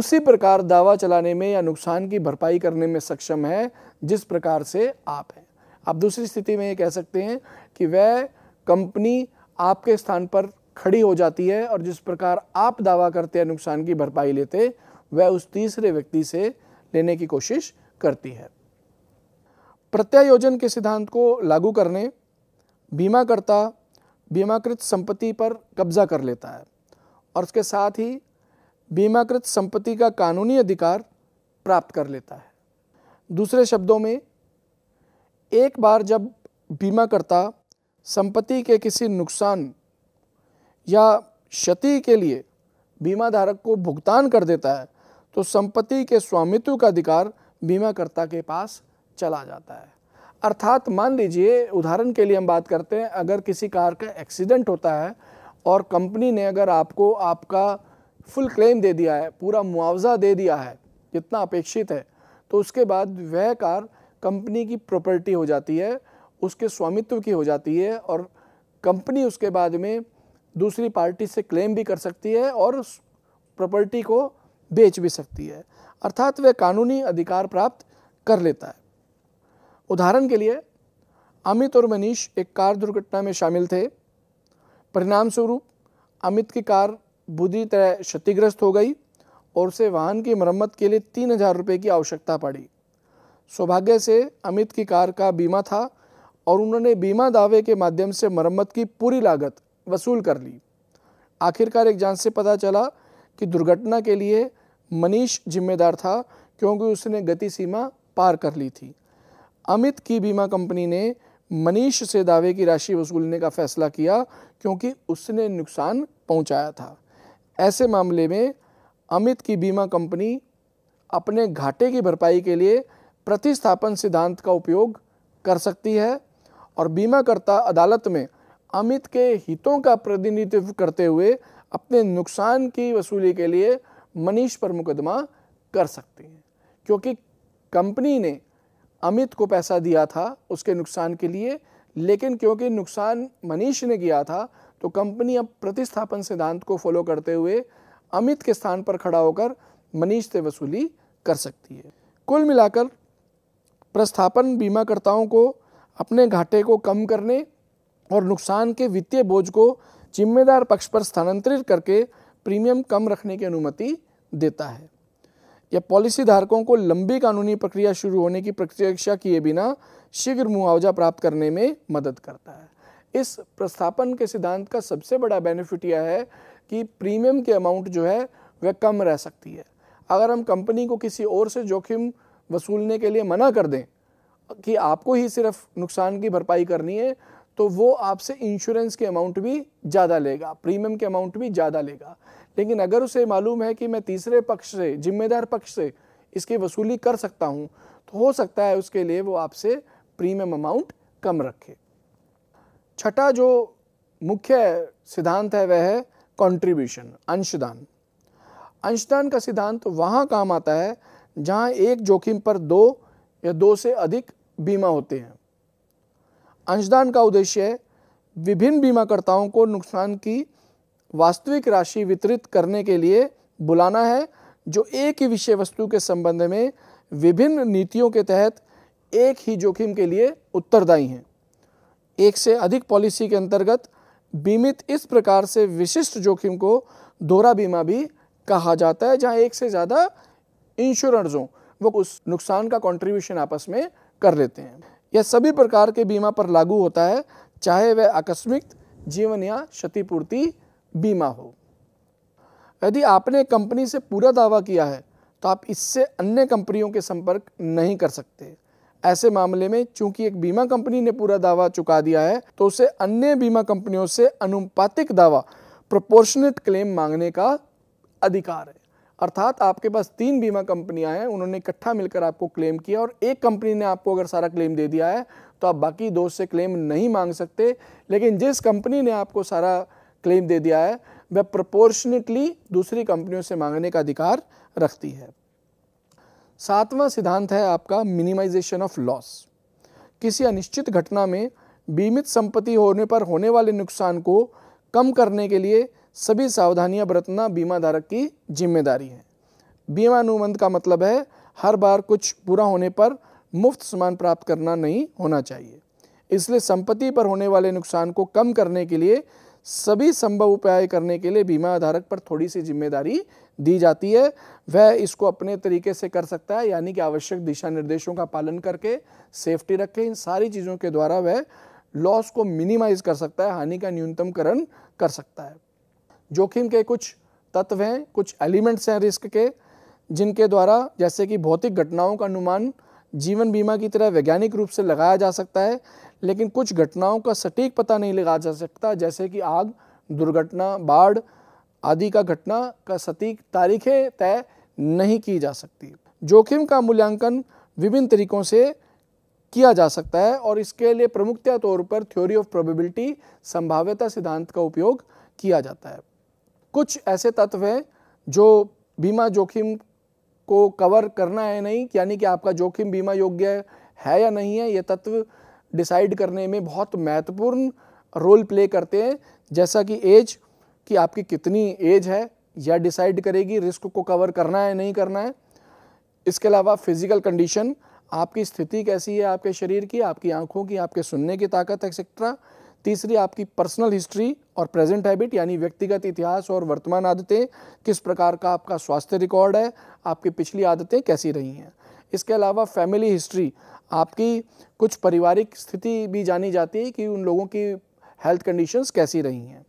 उसी प्रकार दावा चलाने में या नुकसान की भरपाई करने में सक्षम है जिस प्रकार से आप हैं आप दूसरी स्थिति में ये कह सकते हैं कि वह कंपनी आपके स्थान पर खड़ी हो जाती है और जिस प्रकार आप दावा करते हैं नुकसान की भरपाई लेते वह उस तीसरे व्यक्ति से लेने की कोशिश करती है प्रत्यायोजन के सिद्धांत को लागू करने बीमाकर्ता बीमाकृत संपत्ति पर कब्जा कर लेता है और उसके साथ ही बीमाकृत संपत्ति का कानूनी अधिकार प्राप्त कर लेता है दूसरे शब्दों में एक बार जब बीमाकर्ता संपत्ति के किसी नुकसान या क्षति के लिए बीमा धारक को भुगतान कर देता है तो संपत्ति के स्वामित्व का अधिकार बीमाकर्ता के पास चला जाता है अर्थात मान लीजिए उदाहरण के लिए हम बात करते हैं अगर किसी कार का एक्सीडेंट होता है और कंपनी ने अगर आपको आपका फुल क्लेम दे दिया है पूरा मुआवजा दे दिया है जितना अपेक्षित है तो उसके बाद वह कार कंपनी की प्रॉपर्टी हो जाती है उसके स्वामित्व की हो जाती है और कंपनी उसके बाद में दूसरी पार्टी से क्लेम भी कर सकती है और प्रॉपर्टी को बेच भी सकती है अर्थात वह कानूनी अधिकार प्राप्त कर लेता है उदाहरण के लिए अमित और मनीष एक कार दुर्घटना में शामिल थे परिणाम स्वरूप अमित की कार बुरी तरह क्षतिग्रस्त हो गई और उसे वाहन की मरम्मत के लिए तीन हज़ार रुपये की आवश्यकता पड़ी सौभाग्य से अमित की कार का बीमा था और उन्होंने बीमा दावे के माध्यम से मरम्मत की पूरी लागत वसूल कर ली आखिरकार एक जांच से पता चला कि दुर्घटना के लिए मनीष जिम्मेदार था क्योंकि उसने गति सीमा पार कर ली थी अमित की बीमा कंपनी ने मनीष से दावे की राशि वसूलने का फैसला किया क्योंकि उसने नुकसान पहुंचाया था ऐसे मामले में अमित की बीमा कंपनी अपने घाटे की भरपाई के लिए प्रतिस्थापन सिद्धांत का उपयोग कर सकती है और बीमाकर्ता अदालत में अमित के हितों का प्रतिनिधित्व करते हुए अपने नुकसान की वसूली के लिए मनीष पर मुकदमा कर सकती है क्योंकि कंपनी ने अमित को पैसा दिया था उसके नुकसान के लिए लेकिन क्योंकि नुकसान मनीष ने किया था तो कंपनी अब प्रतिस्थापन सिद्धांत को फॉलो करते हुए अमित के स्थान पर खड़ा होकर मनीष से वसूली कर सकती है कुल मिलाकर प्रस्थापन बीमाकर्ताओं को अपने घाटे को कम करने और नुकसान के वित्तीय बोझ को जिम्मेदार पक्ष पर स्थानांतरित करके प्रीमियम कम रखने की अनुमति देता है या पॉलिसी धारकों को लंबी कानूनी प्रक्रिया शुरू होने की प्रतीक्षा किए बिना शीघ्र मुआवजा प्राप्त करने में मदद करता है इस प्रस्थापन के सिद्धांत का सबसे बड़ा बेनिफिट यह है कि प्रीमियम के अमाउंट जो है वह कम रह सकती है अगर हम कंपनी को किसी और से जोखिम वसूलने के लिए मना कर दें कि आपको ही सिर्फ नुकसान की भरपाई करनी है तो वो आपसे इंश्योरेंस के अमाउंट भी ज़्यादा लेगा प्रीमियम के अमाउंट भी ज़्यादा लेगा लेकिन अगर उसे मालूम है कि मैं तीसरे पक्ष से जिम्मेदार पक्ष से इसकी वसूली कर सकता हूँ तो हो सकता है उसके लिए वो आपसे प्रीमियम अमाउंट कम रखे छठा जो मुख्य सिद्धांत है वह है कॉन्ट्रीब्यूशन अंशदान अंशदान का सिद्धांत वहाँ काम आता है जहाँ एक जोखिम पर दो या दो से अधिक बीमा होते हैं अंशदान का उद्देश्य विभिन्न बीमाकर्ताओं को नुकसान की वास्तविक राशि वितरित करने के लिए बुलाना है जो एक ही विषय वस्तु के संबंध में विभिन्न नीतियों के तहत एक ही जोखिम के लिए उत्तरदायी हैं एक से अधिक पॉलिसी के अंतर्गत बीमित इस प्रकार से विशिष्ट जोखिम को दोहरा बीमा भी कहा जाता है जहां एक से ज़्यादा इंश्योरेंसों वो उस नुकसान का कंट्रीब्यूशन आपस में कर लेते हैं यह सभी प्रकार के बीमा पर लागू होता है चाहे वह आकस्मिक जीवन या क्षतिपूर्ति बीमा हो यदि आपने कंपनी से पूरा दावा किया है तो आप इससे अन्य कंपनियों के संपर्क नहीं कर सकते ऐसे मामले में चूंकि एक बीमा कंपनी ने पूरा दावा चुका दिया है तो उसे अन्य बीमा कंपनियों से अनुपातिक दावा प्रोपोर्शनेट क्लेम मांगने का अधिकार है अर्थात आपके पास तीन बीमा कंपनियां हैं उन्होंने इकट्ठा मिलकर आपको क्लेम किया और एक कंपनी ने आपको अगर सारा क्लेम दे दिया है तो आप बाकी दो से क्लेम नहीं मांग सकते लेकिन जिस कंपनी ने आपको सारा क्लेम दे दिया है वह प्रोपोर्शनेटली दूसरी कंपनियों से मांगने का अधिकार रखती है सातवां सिद्धांत है आपका मिनिमाइजेशन ऑफ लॉस किसी अनिश्चित घटना में बीमित संपत्ति होने पर होने वाले नुकसान को कम करने के लिए सभी सावधानियां बरतना बीमा धारक की जिम्मेदारी है बीमा अनुबंध का मतलब है हर बार कुछ बुरा होने पर मुफ्त सामान प्राप्त करना नहीं होना चाहिए इसलिए संपत्ति पर होने वाले नुकसान को कम करने के लिए सभी संभव उपाय करने के लिए बीमा धारक पर थोड़ी सी जिम्मेदारी दी जाती है वह इसको अपने तरीके से कर सकता है यानी कि आवश्यक दिशा निर्देशों का पालन करके सेफ्टी रखे इन सारी चीज़ों के द्वारा वह लॉस को मिनिमाइज कर सकता है हानि का न्यूनतमकरण कर सकता है जोखिम के कुछ तत्व हैं कुछ एलिमेंट्स हैं रिस्क के जिनके द्वारा जैसे कि भौतिक घटनाओं का अनुमान जीवन बीमा की तरह वैज्ञानिक रूप से लगाया जा सकता है लेकिन कुछ घटनाओं का सटीक पता नहीं लगा जा सकता जैसे कि आग दुर्घटना बाढ़ आदि का घटना का सटीक तारीखें तय नहीं की जा सकती जोखिम का मूल्यांकन विभिन्न तरीकों से किया जा सकता है और इसके लिए प्रमुखतया तौर पर थ्योरी ऑफ प्रोबेबिलिटी संभाव्यता सिद्धांत का उपयोग किया जाता है कुछ ऐसे तत्व हैं जो बीमा जोखिम को कवर करना है नहीं यानी कि आपका जोखिम बीमा योग्य है या नहीं है ये तत्व डिसाइड करने में बहुत महत्वपूर्ण रोल प्ले करते हैं जैसा कि एज कि आपकी कितनी एज है यह डिसाइड करेगी रिस्क को कवर करना है नहीं करना है इसके अलावा फिज़िकल कंडीशन आपकी स्थिति कैसी है आपके शरीर की आपकी आंखों की आपके सुनने की ताकत एक्सेट्रा तीसरी आपकी पर्सनल हिस्ट्री और प्रेजेंट हैबिट यानी व्यक्तिगत इतिहास और वर्तमान आदतें किस प्रकार का आपका स्वास्थ्य रिकॉर्ड है आपकी पिछली आदतें कैसी रही हैं इसके अलावा फैमिली हिस्ट्री आपकी कुछ पारिवारिक स्थिति भी जानी जाती है कि उन लोगों की हेल्थ कंडीशंस कैसी रही हैं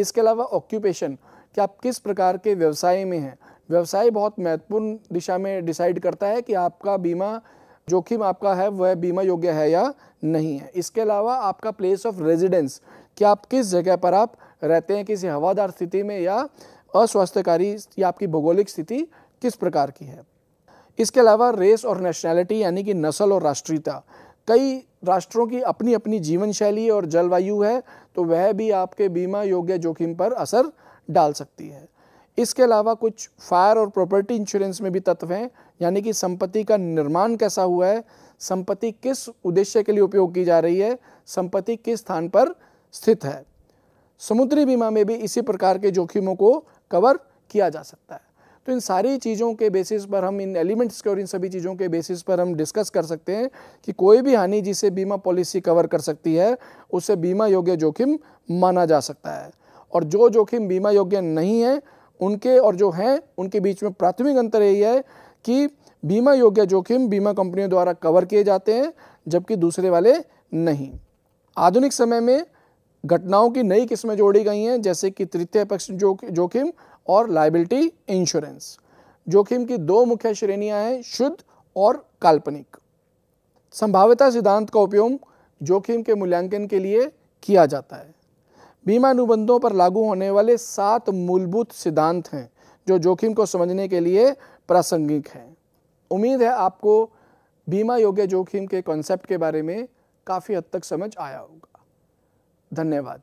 इसके अलावा ऑक्यूपेशन कि आप किस प्रकार के व्यवसाय में हैं व्यवसाय बहुत महत्वपूर्ण दिशा में डिसाइड करता है कि आपका बीमा जोखिम आपका है वह बीमा योग्य है या नहीं है इसके अलावा आपका प्लेस ऑफ रेजिडेंस कि आप किस जगह पर आप रहते हैं किसी हवादार स्थिति में या अस्वास्थ्यकारी या आपकी भौगोलिक स्थिति किस प्रकार की है इसके अलावा रेस और नेशनैलिटी यानी कि नस्ल और राष्ट्रीयता कई राष्ट्रों की अपनी अपनी जीवन शैली और जलवायु है तो वह भी आपके बीमा योग्य जोखिम पर असर डाल सकती है इसके अलावा कुछ फायर और प्रॉपर्टी इंश्योरेंस में भी तत्व हैं यानी कि संपत्ति का निर्माण कैसा हुआ है संपत्ति किस उद्देश्य के लिए उपयोग की जा रही है संपत्ति किस स्थान पर स्थित है समुद्री बीमा में भी इसी प्रकार के जोखिमों को कवर किया जा सकता है तो इन सारी चीज़ों के बेसिस पर हम इन एलिमेंट्स के और इन सभी चीज़ों के बेसिस पर हम डिस्कस कर सकते हैं कि कोई भी हानि जिसे बीमा पॉलिसी कवर कर सकती है उसे बीमा योग्य जोखिम माना जा सकता है और जो जोखिम बीमा योग्य नहीं है उनके और जो हैं उनके बीच में प्राथमिक अंतर यही है कि बीमा योग्य जोखिम बीमा कंपनियों द्वारा कवर किए जाते हैं जबकि दूसरे वाले नहीं आधुनिक समय में घटनाओं की नई किस्में जोड़ी गई हैं जैसे कि तृतीय पक्ष जोखिम और लाइबिलिटी इंश्योरेंस जोखिम की दो मुख्य श्रेणियां हैं शुद्ध और काल्पनिक संभाव्यता सिद्धांत का उपयोग जोखिम के मूल्यांकन के लिए किया जाता है बीमा अनुबंधों पर लागू होने वाले सात मूलभूत सिद्धांत हैं जो जोखिम को समझने के लिए प्रासंगिक हैं उम्मीद है आपको बीमा योग्य जोखिम के कॉन्सेप्ट के बारे में काफ़ी हद तक समझ आया होगा धन्यवाद